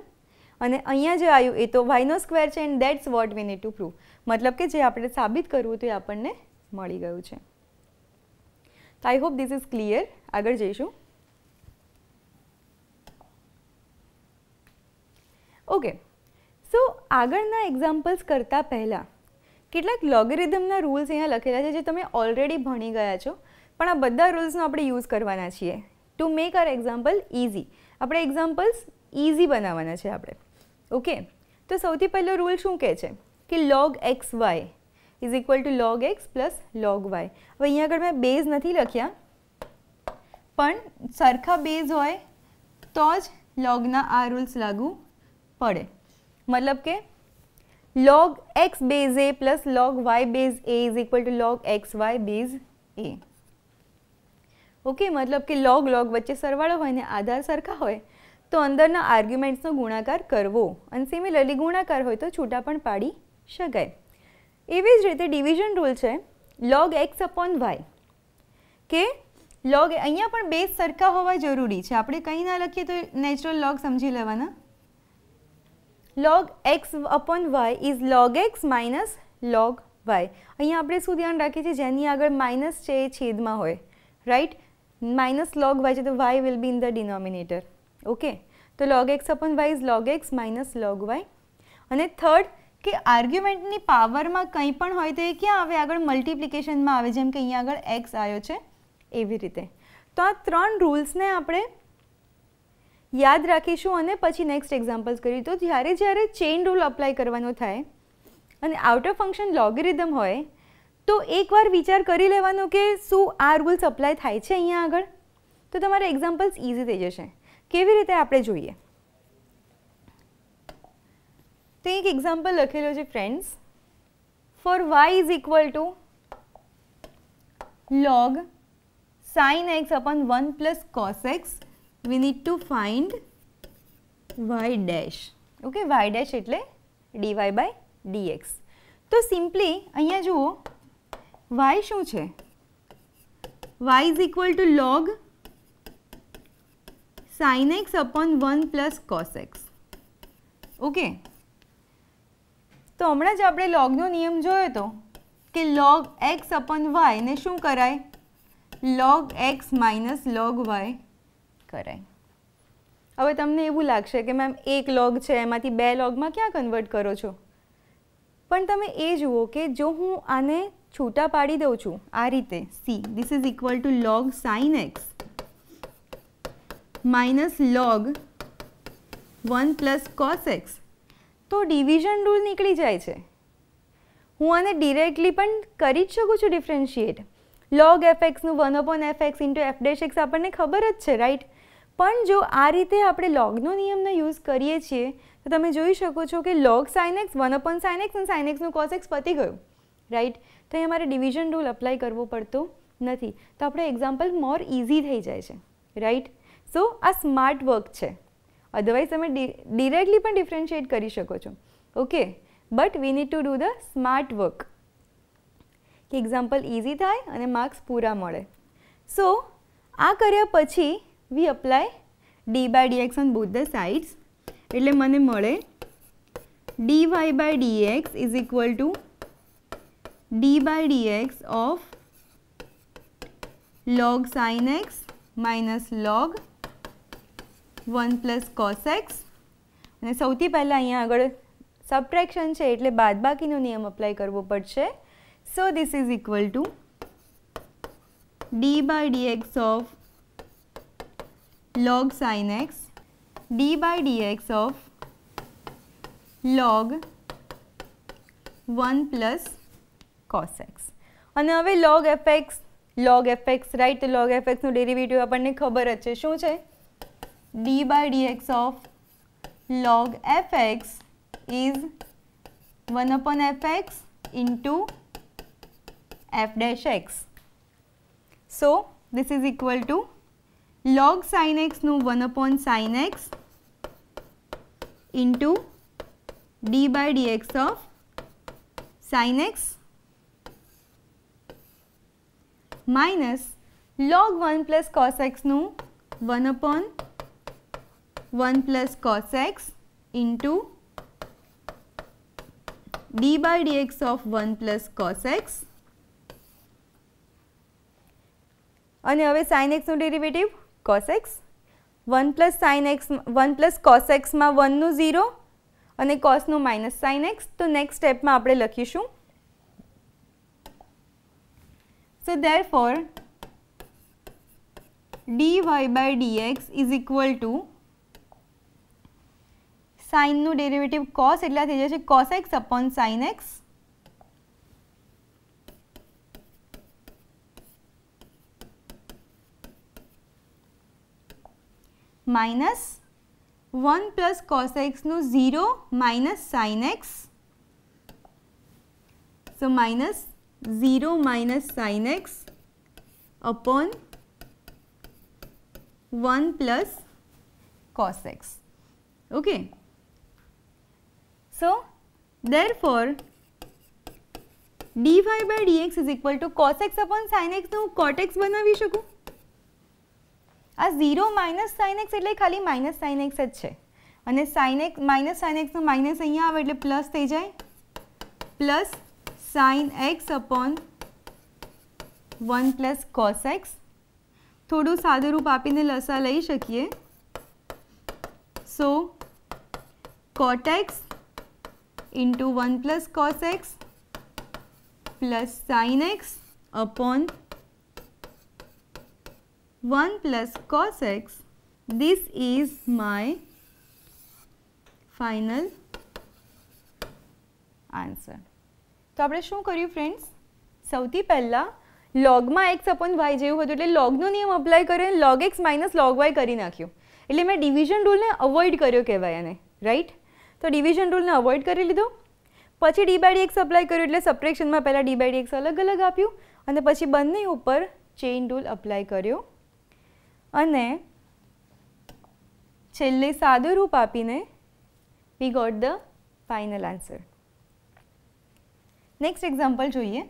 અને અહીંયા જે આવ્યું એ તો વાયનો સ્ક્વેર છે and that's what we need to prove મતલબ કે જે આપણે સાબિત કરવું તે આપણને મળી ગયું છે તો I hope this is clear આગળ જઈશું ઓકે સો આગળના એક્ઝામ્પલ્સ કરતાં પહેલાં કેટલાક લોગેરિધમના રૂલ્સ અહીંયા લખેલા છે જે તમે ઓલરેડી ભણી ગયા છો પણ આ બધા રૂલ્સનો આપણે યુઝ કરવાના છીએ to make our example easy આપણે એક્ઝામ્પલ્સ ઇઝી બનાવવાના છે આપણે ઓકે તો સૌથી પહેલો રૂલ શું કહે છે કે log x y is equal to log x plus log y હવે અહીંયા આગળ મેં બેઝ નથી લખ્યા પણ સરખા બેઝ હોય તો જ લોગના આ રૂલ્સ લાગુ પડે મતલબ કે log x base a plus log y base a is equal to log x y base a okay મતલબ કે લોગ લોગ વચ્ચે સરવાળો હોય ને આધાર સરખા હોય તો અંદરના આર્ગ્યુમેન્ટ્સનો ગુણાકાર કરવો અને સિમિલરલી ગુણાકાર હોય તો છૂટા પણ પાડી શકાય એવી જ રીતે ડિવિઝન રૂલ છે લોગ એક્સ અપોન વાય કે લોગ અહીંયા પણ બેઝ સરખા હોવા જરૂરી છે આપણે કંઈ ના લખીએ તો નેચરલ લોગ સમજી લેવાના log x upon y is log x minus log y અહીંયા આપણે શું ધ્યાન રાખીએ છીએ જેની આગળ માઇનસ છે એ છેદમાં હોય રાઈટ માઇનસ લોગ વાય છે તો y વિલ be in the denominator okay તો log x upon y is log x minus log y અને થર્ડ કે આર્ગ્યુમેન્ટની પાવરમાં કંઈ પણ હોય તો એ ક્યાં આવે આગળ મલ્ટિપ્લિકેશનમાં આવે જેમ કે અહીંયા આગળ એક્સ આવ્યો છે એવી રીતે તો આ ત્રણ રૂલ્સને આપણે યાદ રાખીશું અને પછી નેક્સ્ટ એક્ઝામ્પલ્સ કરીએ તો જ્યારે જ્યારે ચેઇન રૂલ અપ્લાય કરવાનો થાય અને આઉટ ઓફ ફંક્શન લોગેરિધમ હોય તો એકવાર વિચાર કરી લેવાનો કે શું આ રૂલ્સ અપ્લાય થાય છે અહીંયા આગળ તો તમારે એક્ઝામ્પલ્સ ઇઝી થઈ જશે કેવી રીતે આપણે જોઈએ તો એક એક્ઝામ્પલ લખેલો છે friends for y is equal to log sine x upon one plus cos x we need to find y dash okay y dash એટલે dy by dx તો સિમ્પલી અહીંયા જુઓ વાય શું છે y is equal to log sine x upon one plus cos x okay તો હમણાં જ આપણે લોગનો નિયમ જોયો હતો કે લોગ એક્સ અપોન ને શું કરાય log x minus log y કરાય હવે તમને એવું લાગશે કે મેમ એક લોગ છે એમાંથી બે લોગમાં ક્યાં કન્વર્ટ કરો છો પણ તમે એ જુઓ કે જો હું આને છૂટા પાડી દઉં છું આ રીતે see this is equal to log sine x minus log one plus cos x તો ડિવિઝન રૂલ નીકળી જાય છે હું આને ડિરેક્ટલી પણ કરી જ શકું છું ડિફરન્શિએટ લોગ એફ એક્સનું one upon fx into f dash x આપણને ખબર જ છે રાઈટ પણ જો આ રીતે આપણે લોગનો નિયમનો યુઝ કરીએ છીએ તો તમે જોઈ શકો છો કે log sine x one upon sine x અને સાઇન એક્સનું કોસ એક્સ પતી ગયું રાઈટ તો એ અમારે ડિવિઝન રૂલ અપ્લાય કરવો પડતો નથી તો આપણે એક્ઝામ્પલ મોર ઇઝી થઈ જાય છે રાઈટ સો આ સ્માર્ટ વર્ક છે અધરવાઇઝ તમે ડિરેક્ટલી પણ ડિફરન્શિએટ કરી શકો છો okay but we need to do the smart work કે એક્ઝામ્પલ ઇઝી થાય અને માર્ક્સ પૂરા મળે સો આ કર્યા પછી we apply d by dx on both the sides એટલે મને મળે d y by dx is equal to d by dx of log sin x minus log 1 plus cos x અને સૌથી પહેલાં અહીંયા આગળ સબટ્રેક્શન છે એટલે બાદબાકીનો નિયમ અપ્લાય કરવો પડશે so this is equal to d by dx of log sine x d by dx of log one plus cos x અને હવે log f x log f right log f એક્સનું derivative આપણને ખબર જ છે શું છે d by d x of log f x is one upon f x into f dash x so this is equal to log sin x નું 1 upon sin x into d by dx of sin x minus log one plus cos એક્સનું one upon one plus cos x into d by dx of one plus cos x અને હવે sine એક્સનું derivative cos x one plus sine x one plus cos એક્સમાં વનનું zero અને કોસનું minus sine x તો next સ્ટેપમાં આપણે લખીશું So therefore, dy by dx is equal to સાઇનનું ડેરિવેટિવ કોસ એટલા થઈ જશે cos x upon sine x minus one plus cos એક્સનું zero minus sine x so minus 0 minus sin x upon 1 plus cos x. Okay. So, therefore, dy by dx is equal to cos x upon sin x નું cot x બનાવી શકું આ 0 minus sin x એટલે ખાલી minus sin x જ છે અને sin x minus sin x નું માઇનસ અહીંયા આવે એટલે પ્લસ થઈ જાય plus sine x upon one plus cos x થોડું સાદુરૂપ આપીને લસા લઈ શકીએ so cot x into one plus cos x plus sine x upon one plus cos x This is my final answer તો આપણે શું કર્યું ફ્રેન્ડ્સ સૌથી પહેલાં લોગમાં એક્સ અપોન વાય જેવું હતું એટલે લોગનો નિયમ અપ્લાય કર્યો log x minus log y કરી નાખ્યું એટલે મેં ડિવિઝન રૂલને અવોઇડ કર્યો કહેવાય એને રાઈટ તો ડિવિઝન રૂલને અવોઇડ કરી લીધો પછી d by d x apply કર્યું એટલે સપ્રેક્શનમાં પહેલાં ડી બાય ડી એક્સ અલગ અલગ આપ્યું અને પછી બંને ઉપર ચેઇન રૂલ અપ્લાય કર્યો અને છેલ્લે સાદું રૂપ આપીને we got the final answer next example જોઈએ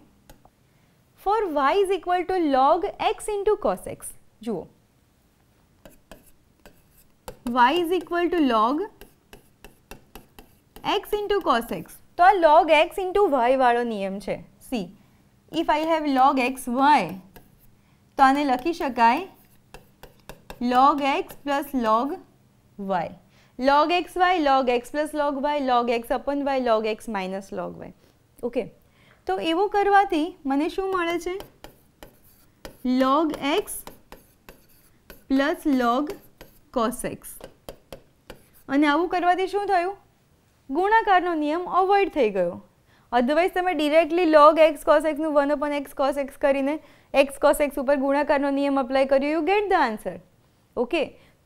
for y is equal to log x into cos x જુઓ y is equal to log x into cos x તો આ લોગ એક્સ ઇન્ટુ વાળો નિયમ છે see if I have log x y તો આને લખી શકાય log x plus log y log x y log x plus log y log x upon y log x minus log y okay તો એવું કરવાથી મને શું મળે છે log x plus log cos x અને આવું કરવાથી શું થયું ગુણાકારનો નિયમ અવોઇડ થઈ ગયો અધરવાઇઝ તમે ડિરેક્ટલી લોગ એક્સ કોસ એક્સનું one upon x cos x કરીને એક્સ કોસ એક્સ ઉપર ગુણાકારનો નિયમ અપ્લાય કર્યો you get the answer okay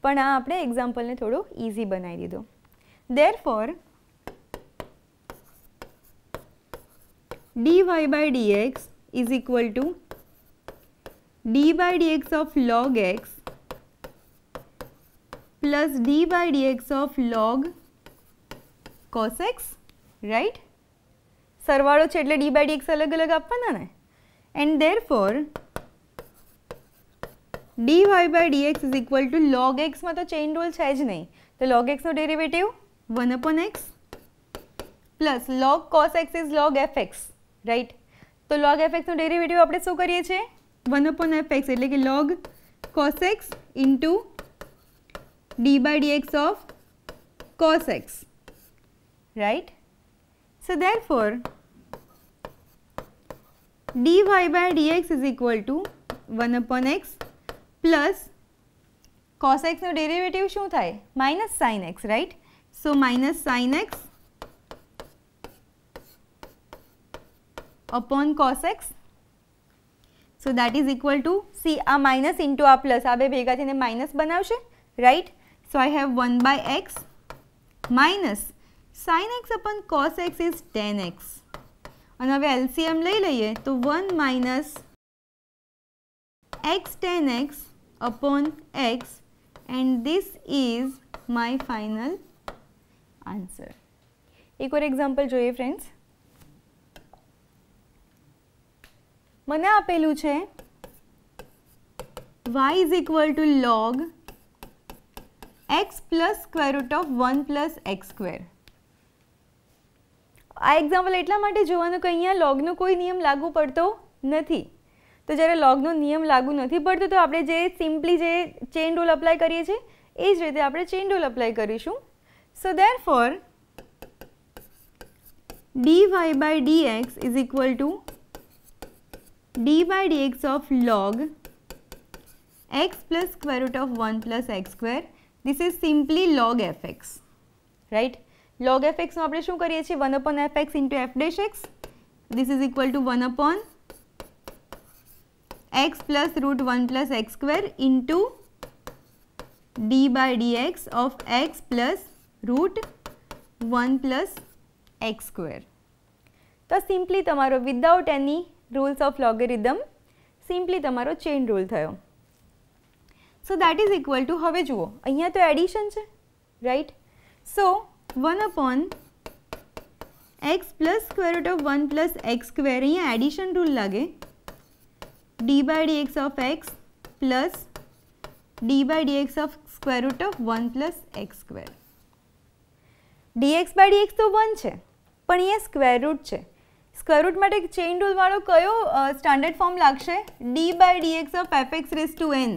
પણ આ આપણે એક્ઝામ્પલને થોડું ઇઝી બનાવી દીધું therefore dy by dx is equal to d by dx of log x plus d by dx of log cos x right સરવાળો છે એટલે d by dx અલગ અલગ આપવાના ને and therefore dy by dx is equal to log x માં તો chain rule છે જ નહીં તો log x નો derivative 1 upon x plus log cos x is log fx right તો લોગ એફ એક્સનું ડેરિવેટિવ આપણે શું કરીએ છીએ વન અપોન એફ એટલે કે log cos x into d by d x of cos x right so therefore d y by d x is equal to one upon x plus cos derivative શું થાય minus sine x right so minus sine x upon cos x. So that is equal to, see આ minus into આ plus, આ બે ભેગા થઈને minus બનાવશે, right? So I have 1 by x minus sin x upon cos x is 10x. અને હવે LCM લઈ લઈએ તો 1 minus x 10x upon x and this is my final answer. એક ઓર એક્ઝામ્પલ જોઈએ ફ્રેન્ડ્સ મને આપેલું છે y is equal to log x plus square root of one plus x square આ એક્ઝામ્પલ એટલા માટે જોવાનું કે અહીંયા લોગનો કોઈ નિયમ લાગુ પડતો નથી તો જ્યારે લોગનો નિયમ લાગુ નથી પડતો તો આપણે જે સિમ્પલી જે ચેન રૂલ અપ્લાય કરીએ છીએ એ જ રીતે આપણે ચેન રૂલ અપ્લાય કરીશું so therefore dy by dx is equal to d by d x of log x plus square root of 1 plus x square this is simply log fx right log fx નું આપણે શું કરીએ છીએ 1 upon fx into f dash x this is equal to 1 upon x plus root 1 plus x square into d by dx of x plus root 1 plus x square તો simply તમારો without any rules of logarithm simply તમારો chain rule થયો so that is equal to હવે જુઓ અહીંયા તો addition છે right so one upon x plus square root of one plus x square અહીંયા એડિશન રૂલ લાગે d by d x of x plus d by d x of square root of one plus x square dx by dx તો one છે પણ અહીંયા square root છે square root માટે chain રૂલવાળો કયો સ્ટાન્ડર્ડ ફોર્મ લાગશે d by dx of f raise to n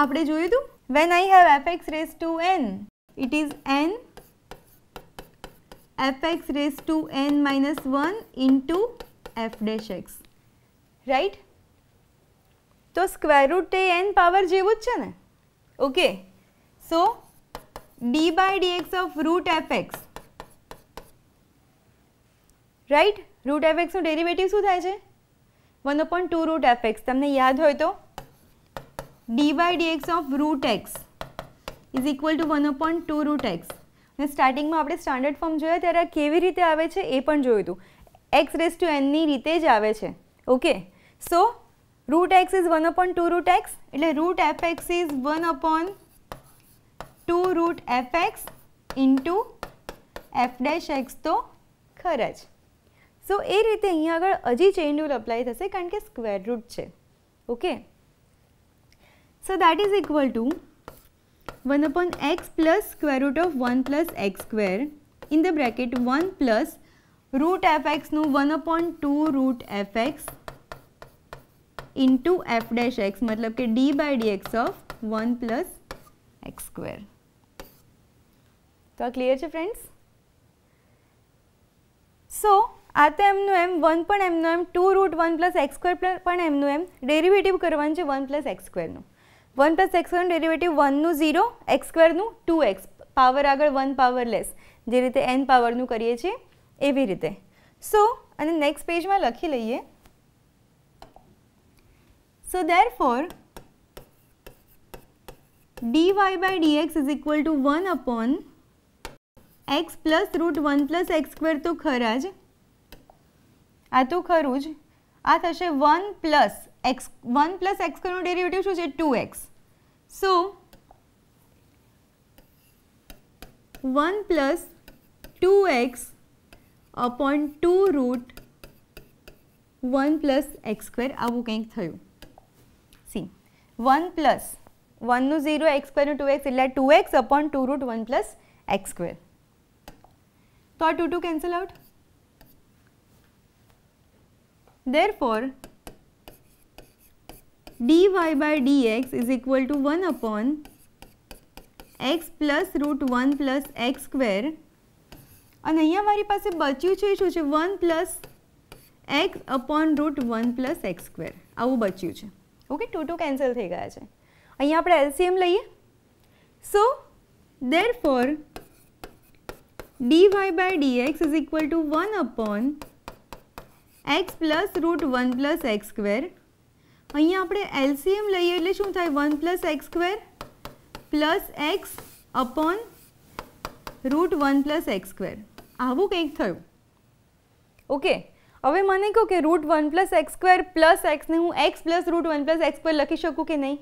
આપણે જોયું હતું when I have f x raise to n it is n f raise to n minus one into f dash x right તો square root એ n power જેવું જ છે ને okay so d by dx of root f x right root f એક્સનું derivative શું થાય છે one upon two root f તમને યાદ હોય તો dy dx of root x is equal to one upon two root x અને સ્ટાર્ટિંગમાં આપણે સ્ટાન્ડર્ડ ફોર્મ જોયા ત્યારે આ કેવી રીતે આવે છે એ પણ જોયું હતું એક્સ રેસ ટુ એનની રીતે જ આવે છે okay so root x is one upon two root x એટલે root fx is one upon two root fx x into f dash x તો ખરા જ સો એ રીતે અહીંયા આગળ હજી ચેઇન રૂલ અપ્લાય થશે કારણ કે સ્ક્વેર રૂટ છે okay so that is equal to one upon x plus square root of one plus x square in the bracket one plus root f એક્સનું one upon two root f x into f dash x મતલબ કે d by d x of one plus x square તો આ clear છે friends so આ તો એમનું એમ one પણ એમનું એમ two root one plus x square પણ એમનું એમ ડેરિવેટિવ કરવાનું છે વન પ્લસ એક્સ સ્ક્વેરનું વન પ્લસ એક્સ સ્ક્વેરનું ડેરિવેટિવ વનનું ઝીરો એક્સ સ્ક્વેરનું ટુ એક્સ પાવર આગળ વન પાવર લેસ જે રીતે એન પાવરનું કરીએ છીએ એવી રીતે સો અને નેક્સ્ટ પેજમાં લખી લઈએ so therefore d y by d x is equal to one upon x plus root one plus x square તો ખરા જ આ તો ખરું જ આ થશે one plus x one plus x કરનું ડેરિવેટિવ શું છે two x so one plus two x upon two root one plus x square આવું કંઈક થયું સી વન પ્લસ વનનું ઝીરો એક્સ સ્ક્વેરનું ટુ એક્સ એટલે two x upon two root one plus x square તો આ two two cancel out Therefore, dy by dx is equal to 1 upon x plus root 1 plus x square અને અહીંયા મારી પાસે બચ્યું છે શું છે one plus x upon root one plus x square આવું બચ્યું છે ઓકે ટુ ટુ કેન્સલ થઈ ગયા છે અહીંયા આપણે એલસીએમ લઈએ so therefore d y by dx is equal to one upon x plus root one plus x square અહીંયા આપણે એલસીએમ લઈએ એટલે શું થાય one plus x square plus x upon root one plus x square આવું કંઈક થયું okay હવે મને કહો કે root one plus x square plus એક્સને હું x plus root one plus x square લખી શકું કે નહીં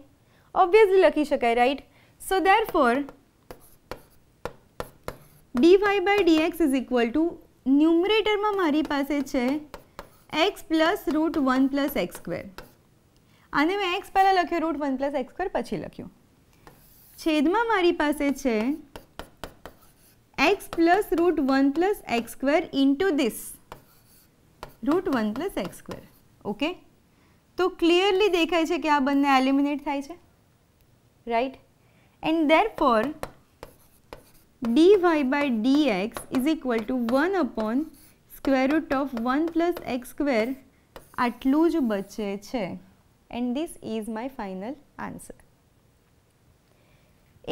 ઓબ્વિયસલી લખી શકાય right so therefore d y by dx is equal to ન્યુમરેટરમાં મારી પાસે છે x plus root one plus x square આને મેં એક્સ પહેલાં લખ્યું root one plus x square પછી લખ્યું છેદમાં મારી પાસે છે x plus root one plus x square into this root one plus x square okay તો ક્લિયરલી દેખાય છે કે આ બંને એલિમિનેટ થાય છે right and therefore d Y dy by dx is equal to 1 upon square root of one plus x square આટલું જ બચે છે and this is my final answer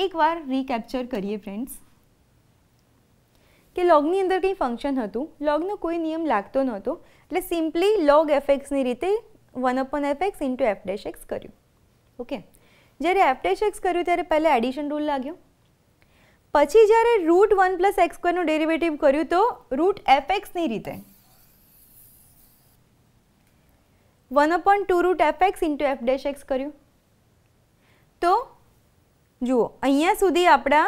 એકવાર રીકેપ્ચર કરીએ ફ્રેન્ડ્સ કે લોગની અંદર કંઈ ફંક્શન હતું લોગનો કોઈ નિયમ લાગતો નહોતો એટલે સિમ્પલી લોગ એફેક્સની રીતે one upon f x into f dash x કર્યું ઓકે જ્યારે એફ ડેશ એક્સ કર્યું ત્યારે પહેલાં એડિશન રૂલ લાગ્યો પછી જ્યારે રૂટ વન પ્લસ એક્સ સ્ક્વેરનું ડેરિવેટિવ કર્યું તો રૂટ એફ એક્સની રીતે one upon two root f x into f dash x કર્યું તો જુઓ અહીંયા સુધી આપણા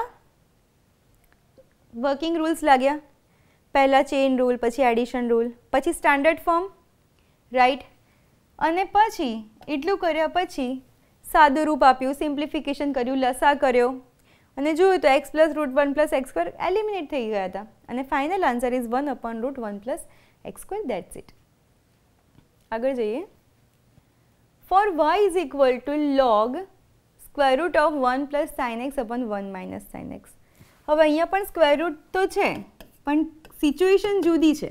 વર્કિંગ રૂલ્સ લાગ્યા પહેલાં ચેઇન રૂલ પછી એડિશન રૂલ પછી સ્ટાન્ડર્ડ ફોર્મ રાઈટ અને પછી એટલું કર્યા પછી સાદું રૂપ આપ્યું સિમ્પ્લિફિકેશન કર્યું લસા કર્યો અને જોયું તો x plus root one plus x square eliminate થઈ ગયા હતા અને final answer is one upon root one plus x square that's it આગળ જઈએ for y is equal to log square root of one plus sine x upon one minus sine x હવે અહીંયા પણ square root તો છે પણ situation જુદી છે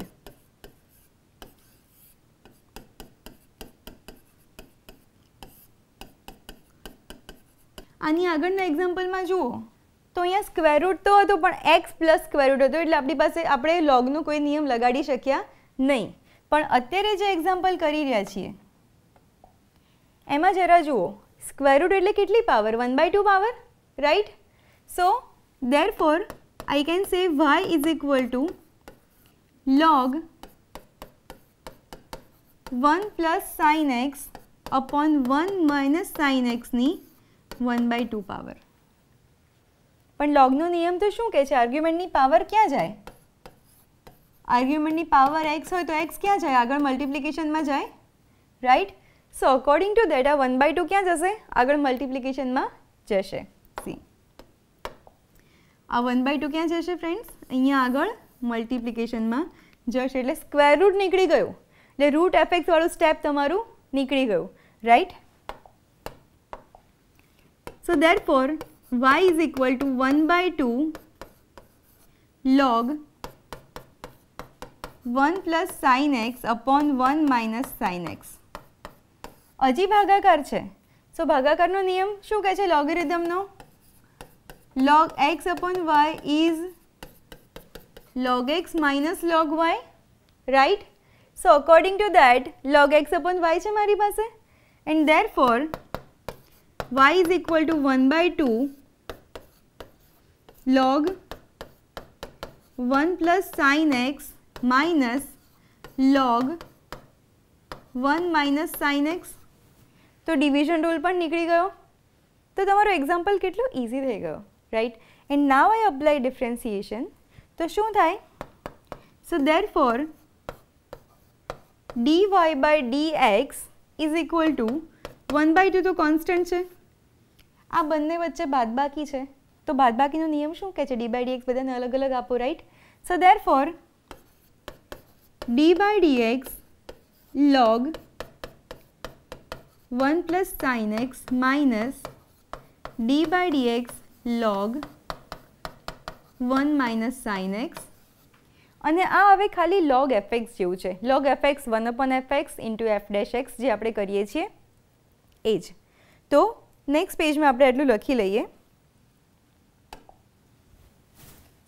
આની આગળના એક્ઝામ્પલમાં જુઓ તો અહીંયા સ્ક્વેર રૂટ તો હતું પણ એક્સ પ્લસ સ્ક્વેર રૂટ હતું એટલે આપણી પાસે આપણે લોગનો કોઈ નિયમ લગાડી શક્યા નહીં પણ અત્યારે જે એક્ઝામ્પલ કરી રહ્યા છીએ એમાં જરા જુઓ સ્ક્વેર રૂટ એટલે કેટલી power one by two power right so therefore I can say y is equal to log one plus sine x upon one minus sine એક્સની વન બાય ટુ પાવર પણ લોગનો નિયમ તો શું કહે છે આર્ગ્યુમેન્ટની પાવર ક્યાં જાય આર્ગ્યુમેન્ટની પાવર એક્સ હોય તો એક્સ ક્યાં જાય આગળ મલ્ટિપ્લિકેશનમાં જાય right so according to that આ વન બાય ટુ ક્યાં જશે આગળ મલ્ટિપ્લિકેશનમાં જશે સી આ વન બાય ટુ ક્યાં જશે ફ્રેન્ડ્સ અહીંયા આગળ મલ્ટિપ્લિકેશનમાં જશે એટલે સ્ક્વેર રૂટ નીકળી ગયું એટલે રૂટ એફેક્સવાળું સ્ટેપ તમારું નીકળી ગયું right so therefore y is equal to 1 by 2 log 1 plus sin x upon 1 minus sin x. હજી ભાગાકાર છે સો ભાગાકારનો નિયમ શું કહે છે લોગેરિધમનો log x upon y is log x minus log y right so according to that log x upon y છે મારી પાસે and therefore y is equal to 1 by 2 log 1 plus sin x minus log 1 minus sin x તો division rule પણ નીકળી ગયો તો તમારો example કેટલો ઇઝી થઈ ગયો right and now I apply differentiation તો શું થાય so therefore d y by d x is equal to one by two તો કોન્સ્ટન્ટ છે આ બંને વચ્ચે બાદ બાકી છે તો બાદબાકીનો નિયમ શું કહે છે ડી બાય ડીએક્સ બધાને અલગ અલગ આપો right so therefore d by dx log one plus sine x minus d by dx log one minus sine x અને આ હવે ખાલી લોગ એફએક્સ જેવું છે log fx one upon fx into f dash x જે આપણે કરીએ છીએ એ જ તો નેક્સ્ટ પેજમાં આપણે એટલું લખી લઈએ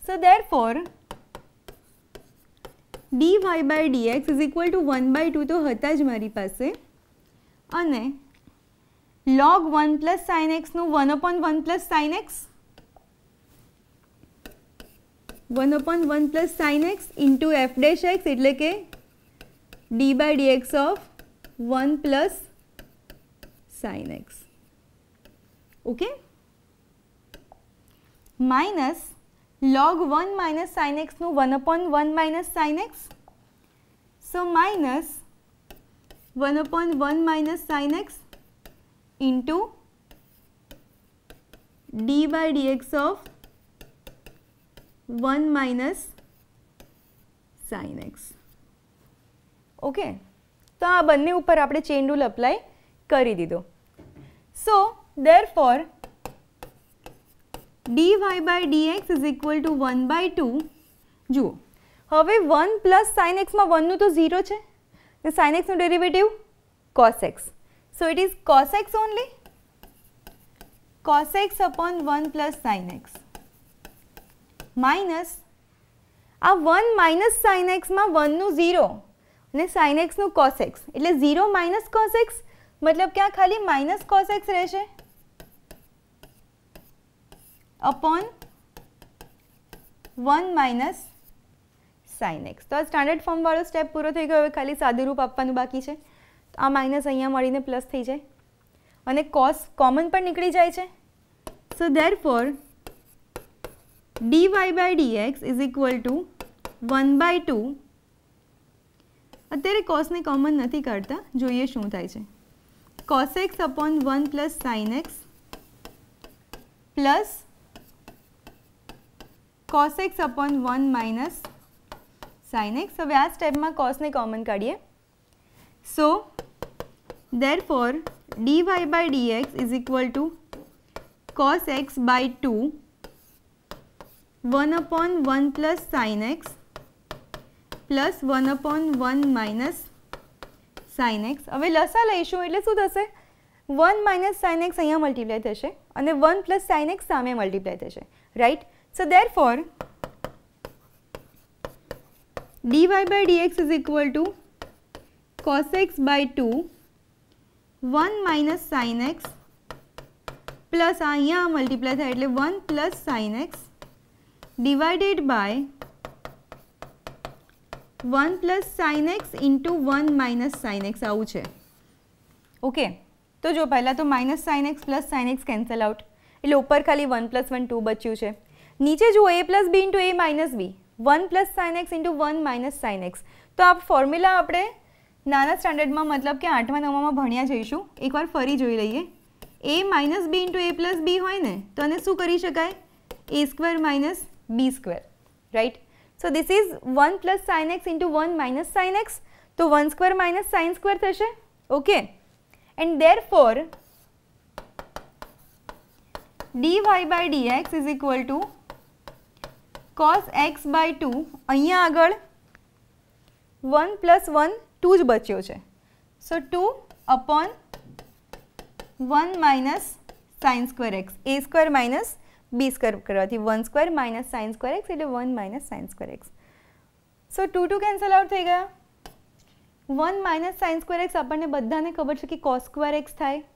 So therefore, dy by dx is equal to 1 by 2 તો હતા જ મારી પાસે અને log 1 પ્લસ સાઇન નું one upon one plus sine x one upon one plus sine x into f dash x એટલે કે d by dx of one plus sine x okay minus log 1 minus sin x નું 1 upon 1 minus sin x. So, minus 1 upon 1 minus sin x into d by dx of 1 minus sin x. Okay તો આ બંને ઉપર આપણે chain rule apply કરી દીધો so therefore d y by d x is equal to one by two જુઓ હવે one plus sine એક્સમાં વનનું તો ઝીરો છે ને સાઇન એક્સનું derivative cos x so it is cos x only cos x upon one plus sine x minus આ one minus sine એક્સમાં વનનું ઝીરો અને સાઇન એક્સનું કોસ એક્સ એટલે ઝીરો માઇનસ કોસ એક્સ મતલબ કે આ ખાલી માઇનસ કોસ એક્સ રહેશે upon 1 minus sin x તો આ સ્ટાન્ડર્ડ વાળો સ્ટેપ પૂરો થઈ ગયો હવે ખાલી સાદું રૂપ આપવાનું બાકી છે તો આ માઇનસ અહીંયા મળીને પ્લસ થઈ જાય અને કોસ કોમન પણ નીકળી જાય છે so therefore d y by d x is equal to one by two અત્યારે કોસને કોમન નથી કાઢતા જોઈએ શું થાય છે cos x upon one plus sine x plus cos x upon one minus sine x હવે આ સ્ટેપમાં કોસને કોમન કાઢીએ so therefore dy by d x is equal to cos x by two one upon one plus sine x plus one upon one minus sine x હવે લસા લઈશું એટલે શું થશે વન માઇનસ સાઇન એક્સ અહીંયા multiply થશે અને one plus sine x સામે મલ્ટીપ્લાય થશે right So therefore, dy by dx is equal to cos x by 2 1 minus sin x plus અહીંયા મલ્ટીપ્લાય થાય એટલે one plus sine x divided by one plus sine x into one minus sine x આવું છે okay તો જો પહેલાં તો minus sine x plus sine x cancel out એટલે ઉપર ખાલી વન પ્લસ વન ટુ બચ્યું છે નીચે જુઓ A plus B into A minus B one plus sine x into one minus sine x તો આ ફોર્મ્યુલા આપણે નાના સ્ટાન્ડર્ડમાં મતલબ કે આઠમા નવમાં ભણ્યા જઈશું એકવાર ફરી જોઈ લઈએ A minus B into A plus B હોય ને તો આને શું કરી શકાય A square minus B square right so this is one plus sine x into one minus sine x તો one square minus sine square થશે okay and therefore dy by dx is equal to cos x by two અહીંયા આગળ one plus one two જ બચ્યો છે so two upon one minus sines square x A square minus B square કરવાથી one square minus sines square x એટલે one minus sines square x so two two cancel out થઈ ગયા one minus sines square x આપણને બધાને ખબર છે કે cos square x થાય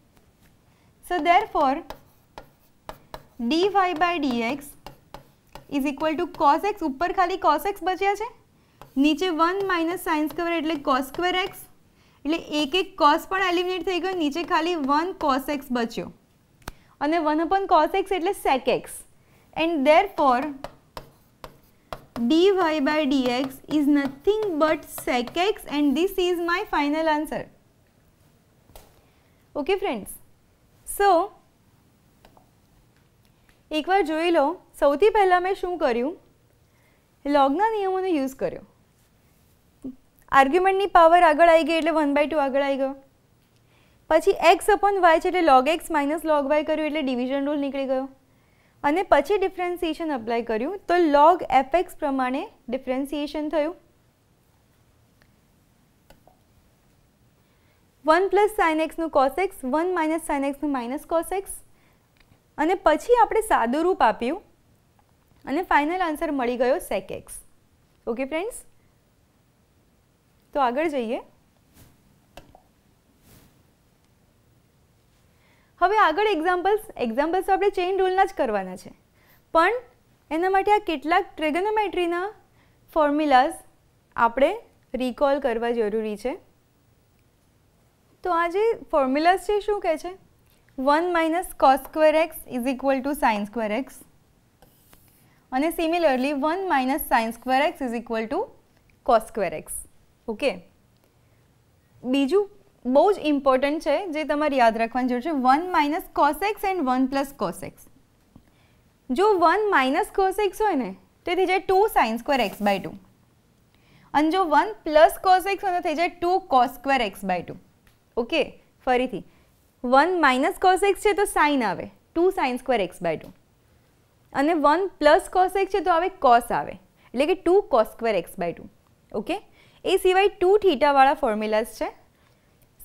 so therefore d phi by d x is equal to cos x ઉપર ખાલી કોસ એક્સ બચ્યા છે નીચે વન માઇનસ સાઇન સ્ક્વેર એટલે કોસ સ્ક્વેર એક્સ એટલે એક એક કોસ પણ એલિમિનેટ થઈ ગયો નીચે ખાલી વન કોસ એક્સ બચ્યો અને વન અપન કોસ એક્સ એટલે sec x and therefore dy by dx is nothing but sec x and this is my final answer okay friends so એકવાર જોઈ લો સૌથી પહેલાં મેં શું કર્યું લોગના નિયમોનો યુઝ કર્યો આર્ગ્યુમેન્ટની પાવર આગળ આવી ગઈ એટલે વન બાય ટુ આગળ આવી ગયો પછી એક્સ અપોન વાય છે એટલે log x minus log y કર્યું એટલે ડિવિઝન રૂલ નીકળી ગયો અને પછી ડિફરન્સિએશન અપ્લાય કર્યું તો લોગ એફ એક્સ પ્રમાણે ડિફરન્સિએશન થયું વન પ્લસ સાઇન એક્સનું cos x one minus sine એક્સનું માઇનસ કોસ એક્સ અને પછી આપણે સાદું રૂપ આપ્યું અને ફાઇનલ આન્સર મળી ગયો સેક એક્સ ઓકે ફ્રેન્ડ્સ તો આગળ જઈએ હવે આગળ એક્ઝામ્પલ્સ એક્ઝામ્પલ્સ આપણે ચેઇન રૂલના જ કરવાના છે પણ એના માટે આ કેટલાક ટ્રેગનોમેટ્રીના ફોર્મ્યુલાઝ આપણે રિકોલ કરવા જરૂરી છે તો આ જે ફોર્મ્યુલાઝ છે શું કહે છે one minus cos square x is equal to sine square x અને similarly one minus sines square x is equal to cos square x okay બીજું બહુ જ ઇમ્પોર્ટન્ટ છે જે તમારે યાદ રાખવાની જરૂર છે one minus cos x and one plus cos x જો વન માઇનસ કોસ એક્સ હોય ને તે થઈ જાય two sines square x by two અને જો વન પ્લસ કોસ એક્સ હોય તો થઈ જાય two cos square x by two okay ફરીથી વન માઇનસ કોસ એક્સ છે તો સાઇન આવે two sines square x by two અને વન પ્લસ કોસ એક છે તો આવે કોસ આવે એટલે કે two cos square x by two okay એ સિવાય ટુ થીટાવાળા ફોર્મ્યુલાઝ છે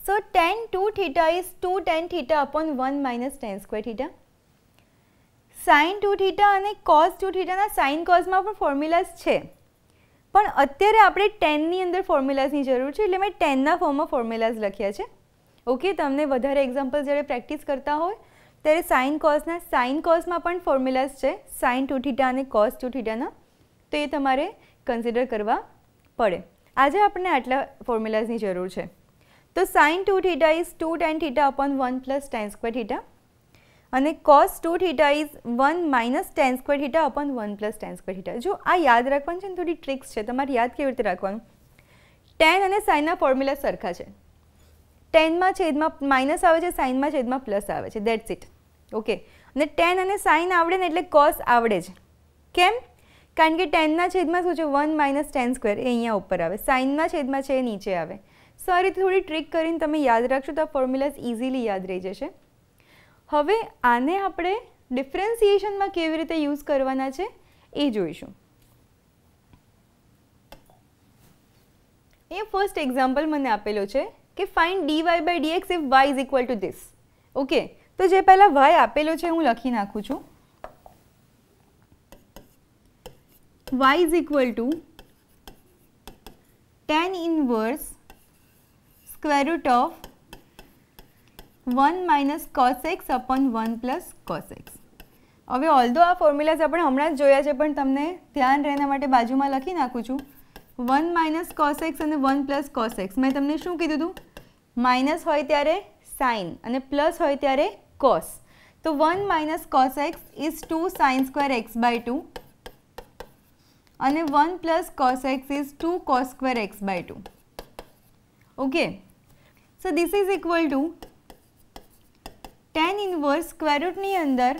so tan two theta is two tan theta upon one minus tan square theta sine two theta અને કોસ ટુ થીટાના સાઇન કોઝમાં પણ ફોર્મ્યુલાઝ છે પણ અત્યારે આપણે ટેનની અંદર ફોર્મ્યુલાઝની જરૂર છે એટલે મેં ટેનના ફોર્મમાં ફોર્મ્યુલાઝ લખ્યા છે ઓકે તમને વધારે એક્ઝામ્પલ જ્યારે પ્રેક્ટિસ કરતા હોય ત્યારે સાઇન કોસના સાઇન કોસમાં પણ ફોર્મ્યુલાસ છે સાઇન ટુ થીટા અને કોસ ટુ થીટાના તો એ તમારે કન્સિડર કરવા પડે આજે આપણને આટલા ફોર્મ્યુલાઝની જરૂર છે તો sine two theta is two tan theta upon one plus tan square theta અને cos two theta is one minus tan square theta upon one plus tan square theta જો આ યાદ રાખવાનું છે ને થોડી ટ્રિક્સ છે તમારે યાદ કેવી રીતે રાખવાનું ટેન અને સાઇનના ફોર્મ્યુલા સરખા છે ટેનમાં છેદમાં માઇનસ આવે છે સાઇનમાં છેદમાં પ્લસ આવે છે દેટ્સ ઇટ ઓકે અને ટેન અને સાઇન આવડે ને એટલે કોસ આવડે જ કેમ કારણ કે ટેનના છેદમાં શું છે વન માઇનસ ટેન સ્ક્વેર એ અહીંયા ઉપર આવે સાઇનના છેદમાં છે એ નીચે આવે સોરી થોડી ટ્રીક કરીને તમે યાદ રાખશો તો આ ફોર્મ્યુલાઝ ઇઝીલી યાદ રહી જશે હવે આને આપણે ડિફરન્સિએશનમાં કેવી રીતે યુઝ કરવાના છે એ જોઈશું અહીંયા ફર્સ્ટ એક્ઝામ્પલ મને આપેલો છે કે find d y by d x if y is equal to this okay તો જે પહેલાં વાય આપેલો છે હું લખી નાખું છું y is equal to tan inverse square root of one minus cos x x upon one plus cos x x હવે ઓલધો આ ફોર્મ્યુલાઝ આપણે હમણાં જ જોયા છે પણ તમને ધ્યાન રહેના માટે બાજુમાં લખી નાખું છું વન માઇનસ કોસ એક્સ અને વન પ્લસ કોસેક્સ મેં તમને શું કીધું હતું માઇનસ હોય ત્યારે સાઇન અને પ્લસ હોય ત્યારે cos. So 1 minus cos x is 2 sin square x by 2 અને 1 plus cos x is 2 cos square x by 2. Okay. So this is equal to tan inverse square root ની અંદર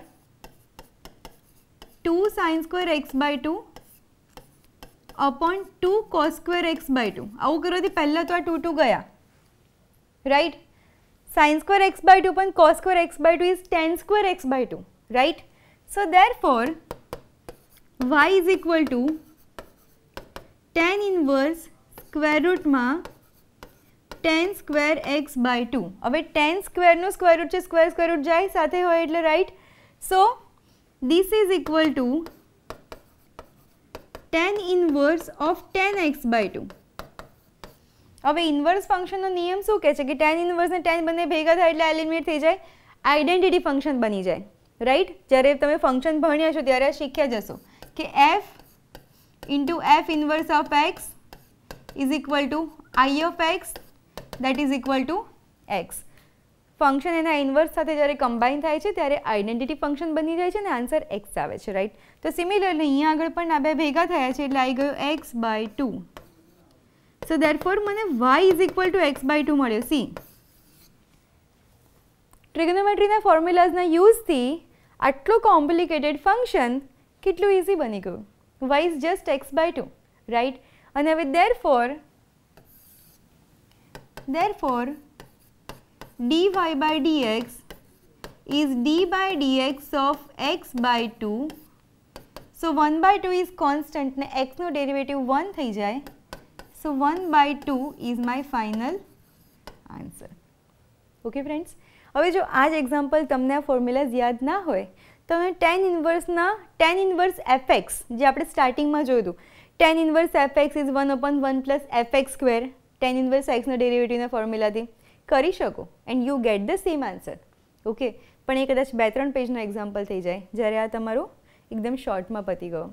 2 sin square x by 2 upon 2 cos square x by 2. આવું કરો પહેલાં તો આ 2 2 ગયા right sin square x by 2 upon cos square x by 2 is tan square x by 2, right? So, therefore, y is equal to tan inverse square root માં tan square x by 2. હવે tan square નું square root છે square square root જાય સાથે હોય એટલે right. So, this is equal to tan inverse of tan x by 2. હવે inverse ફંક્શનનો નિયમ શું કહે છે કે ટેન ઇન્વર્સ ને ટેન બંને ભેગા થાય એટલે એલિમિનેટ થઈ જાય આઈડેન્ટિટી ફંક્શન બની જાય રાઈટ જ્યારે તમે ફંક્શન ભણ્યા છો ત્યારે શીખ્યા જશો કે f into f inverse of x is equal to I of x that is equal to x function એના ઇન્વર્સ સાથે જ્યારે કમ્બાઈન થાય છે ત્યારે આઈડેન્ટિટી ફંક્શન બની જાય છે અને આન્સર એક્સ આવે છે રાઈટ તો સિમિલરલી અહીંયા આગળ પણ આ બે ભેગા થયા છે એટલે આવી ગયું x by two so therefore મને y is equal to x by two મળ્યો સી ટ્રિગ્નોમેટ્રીના ફોર્મ્યુલાઝના યુઝથી આટલું કોમ્પ્લિકેટેડ ફંક્શન કેટલું ઇઝી બની ગયું y is just x by two right અને હવે therefore therefore d y by d x is d by d x of x by two so one by two is constant ને એક્સનું derivative one થઈ જાય So 1 by 2 is my final answer. Okay friends હવે જો આ જ example તમને આ ફોર્મ્યુલાઝ યાદ ના હોય તો તમે ટેન ઇન્વર્સના ટેન ઇન્વર્સ એફએક્સ જે આપણે સ્ટાર્ટિંગમાં જોયું હતું tan inverse f x is one upon one plus f x square tan inverse એક્સના ડેરિવેટિવના ફોર્મ્યુલાથી કરી શકો and you get the same answer okay પણ એ કદાચ બે ત્રણ પેજનો એક્ઝામ્પલ થઈ જાય જ્યારે આ તમારું એકદમ શોર્ટમાં પતી ગયો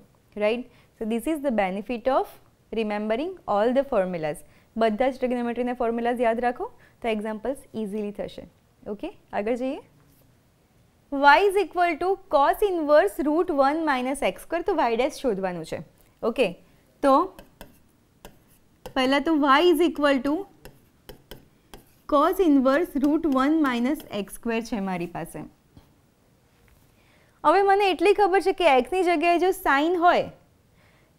right so this is the benefit of remembering all the formulas બધા જ ટ્રિગ્નોમેટ્રીના ફોર્મ્યુલાઝ યાદ રાખો તો એક્ઝામ્પલ્સ ઇઝીલી થશે ઓકે આગળ જઈએ y is equal to cos inverse root one minus x square તો વાય ડેશ શોધવાનું છે ઓકે તો પહેલાં તો y is equal to cos inverse root one minus x square છે મારી પાસે હવે મને એટલી ખબર છે કે એક્સની જગ્યાએ જો સાઇન હોય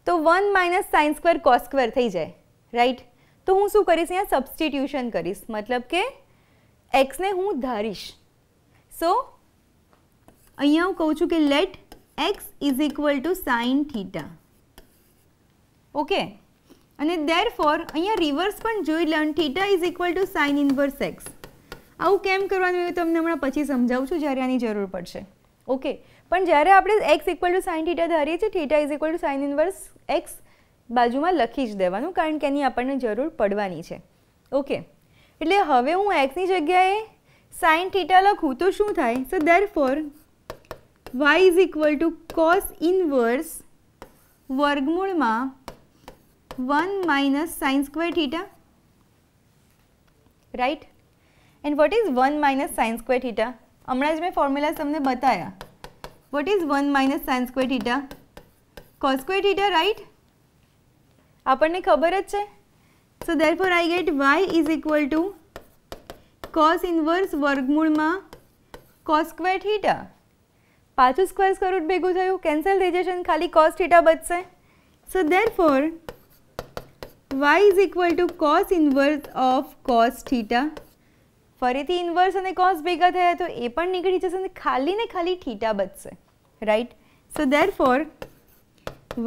તો one minus sine square cos square થઈ જાય રાઈટ તો હું શું કરીશ અહીંયા સબસ્ટિટ્યુશન કરીશ મતલબ કે એક્સને હું ધારીશ સો અહીંયા હું કહું છું કે let x is equal to sine theta okay અને દેર ફોર અહીંયા રિવર્સ પણ જોઈ લેવાનું theta is equal to sine inverse x આવું કેમ કરવાનું એ તમને હમણાં પછી સમજાવું છું જ્યારે આની જરૂર પડશે ઓકે પણ જ્યારે આપણે x equal to sine theta ધારીએ છીએ theta is equal to sine inverse x બાજુમાં લખી જ દેવાનું કારણ કે એની આપણને જરૂર પડવાની છે ઓકે એટલે હવે હું એક્સની જગ્યાએ સાઇન થીટા લખું તો શું થાય so therefore y is equal to cos inverse વર્ગમૂળમાં one minus sine square theta right and what is one minus sine square theta હમણાં જ મેં ફોર્મ્યુલાઝ તમને બતાવ્યા What is 1 minus sin square theta? Cos square theta, right? આપણને ખબર જ છે so therefore I get y is equal to cos inverse વર્ગમૂળમાં cos square theta. પાછું સ્ક્વેર સ્કવેર ભેગું થયું કેન્સલ થઈ જશે ખાલી cos theta બચશે so therefore y is equal to cos inverse of cos theta ફરીથી ઇન્વર્સ અને કોસ ભેગા થયા તો એ પણ નીકળી જશે અને ખાલી ને ખાલી થીટા બચશે right so therefore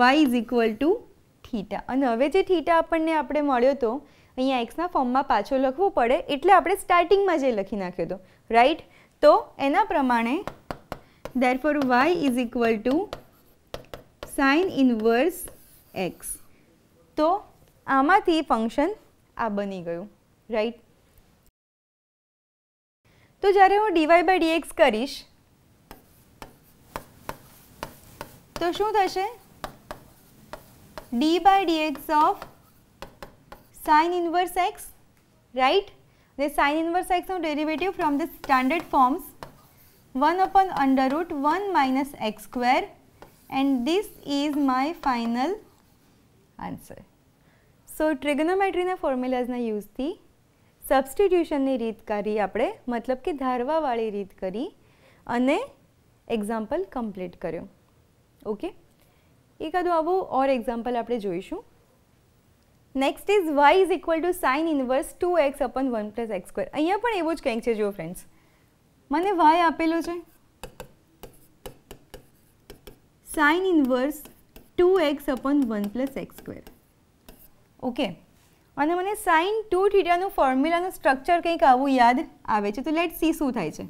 y is equal to theta અને હવે જે થીટા આપણને આપણે મળ્યો તો અહીંયા એક્સના ફોર્મમાં પાછો લખવો પડે એટલે આપણે સ્ટાર્ટિંગમાં જે લખી નાખ્યો હતો રાઈટ તો એના પ્રમાણે therefore y is equal to sine inverse x તો આમાંથી ફંક્શન આ બની ગયું રાઈટ તો જ્યારે હું ડીવાય બાય ડીએક્સ કરીશ તો શું થશે d by dx of sine inverse x right ને સાઇન ઇન્વર્સ એક્સનું derivative from the standard forms one upon under root one minus x square and this is my final answer so ટ્રિગ્નોમેટ્રીના ફોર્મ્યુલાઝના યુઝથી સબસ્ટિટ્યુશનની રીત કરી આપણે મતલબ કે ધારવાવાળી રીત કરી અને એક્ઝામ્પલ કમ્પ્લીટ કર્યો ઓકે એકાદું આવો ઓર એક્ઝામ્પલ આપણે જોઈશું next is y is equal to sine inverse two x upon one plus x square અહીંયા પણ એવો જ કંઈક છે જો ફ્રેન્ડ્સ મને વાય આપેલો છે sine inverse two x upon one plus x square okay અને મને સાઇન ટુ થીટાનું ફોર્મ્યુલાનું સ્ટ્રક્ચર કંઈક આવું યાદ આવે છે તો લેટ સી શું થાય છે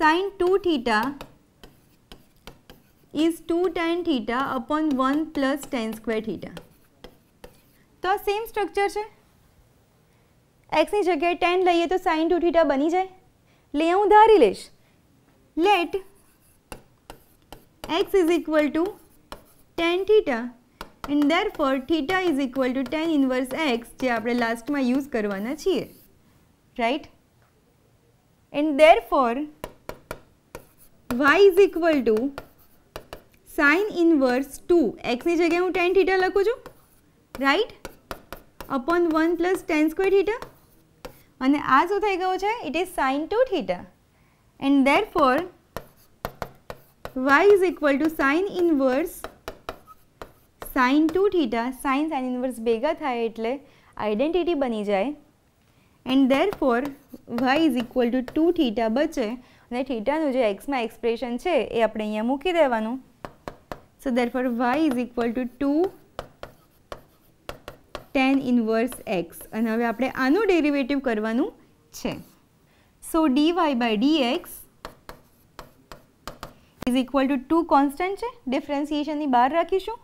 sine two theta is two tan theta upon one plus tan square theta તો આ સેમ સ્ટ્રક્ચર છે એક્સની જગ્યાએ ટેન લઈએ તો સાઈન ટુ થીટા બની જાય લે હું ધારી લઈશ let x is equal to tan theta and therefore theta is equal to tan inverse x જે આપણે લાસ્ટમાં યુઝ કરવાના છીએ right and therefore y is equal to sine inverse two એક્સની જગ્યાએ હું ટેન થીટા લખું છું right upon one plus tan square theta અને આ શું થઈ ગયું છે it is sine two theta and therefore y is equal to sine inverse sine two theta sine sine inverse ભેગા થાય એટલે આઇડેન્ટિટી બની જાય and therefore y is equal to two two બચે અને થીટાનું જે એક્સમાં એક્સપ્રેશન છે એ આપણે અહીંયા મૂકી દેવાનું so therefore y is equal to two tan inverse x અને હવે આપણે આનું ડેરિવેટિવ કરવાનું છે so d y by d x is equal to two constant છે ડિફરન્સિએશનની બહાર રાખીશું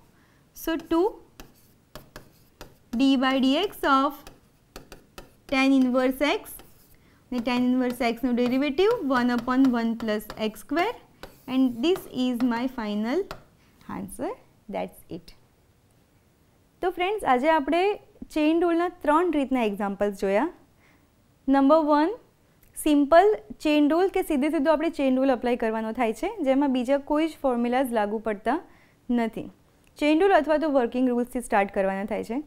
So 2 d by dx of tan inverse x ને tan inverse x નું derivative 1 upon 1 plus x square and this is my final answer that's it. તો friends આજે આપણે chain રૂલના ત્રણ રીતના એક્ઝામ્પલ્સ જોયા number one simple chain rule કે સીધે સીધું આપણે ચેઇન રૂલ અપ્લાય કરવાનો થાય છે જેમાં બીજા કોઈ જ ફોર્મ્યુલાઝ લાગુ પડતા નથી ચેઇન રૂલ અથવા તો વર્કિંગ રૂલ્સથી સ્ટાર્ટ કરવાના થાય છે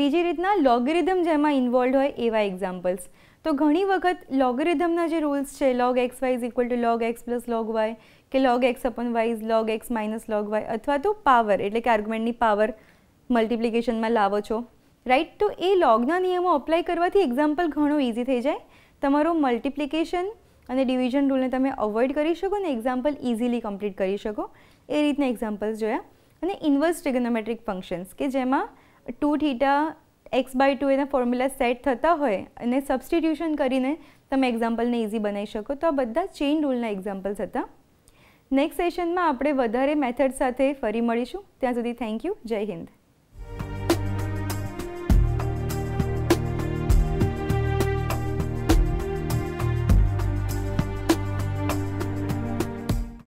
બીજી રીતના લોગરિધમ જેમાં ઇન્વોલ્ડ હોય એવા એક્ઝામ્પલ્સ તો ઘણી વખત લોગરિધમના જે રૂલ્સ છે log x y is equal to log x plus log y કે log x upon y is log x minus log y અથવા તો પાવર એટલે કે આર્ગ્યુમેન્ટની પાવર મલ્ટિપ્લિકેશનમાં લાવો છો રાઈટ તો એ લોગના નિયમો અપ્લાય કરવાથી એક્ઝામ્પલ ઘણો ઇઝી થઈ જાય તમારો મલ્ટિપ્લિકેશન અને ડિવિઝન રૂલને તમે અવોઇડ કરી શકો અને એક્ઝામ્પલ ઇઝીલી કમ્પ્લીટ કરી શકો એ રીતના એક્ઝામ્પલ્સ જોયા અને ઇન્વર્સ ટ્રિગોનોમેટ્રિક ફંક્શન્સ કે જેમાં two theta x by two એના ફોર્મ્યુલા સેટ થતા હોય અને સબસ્ટિટ્યુશન કરીને તમે એક્ઝામ્પલને ઇઝી બનાવી શકો તો આ બધા ચેઇન રૂલના એક્ઝામ્પલ્સ હતા નેક્સ્ટ સેશનમાં આપણે વધારે મેથડ સાથે ફરી મળીશું ત્યાં સુધી થેન્ક યુ જય હિન્દ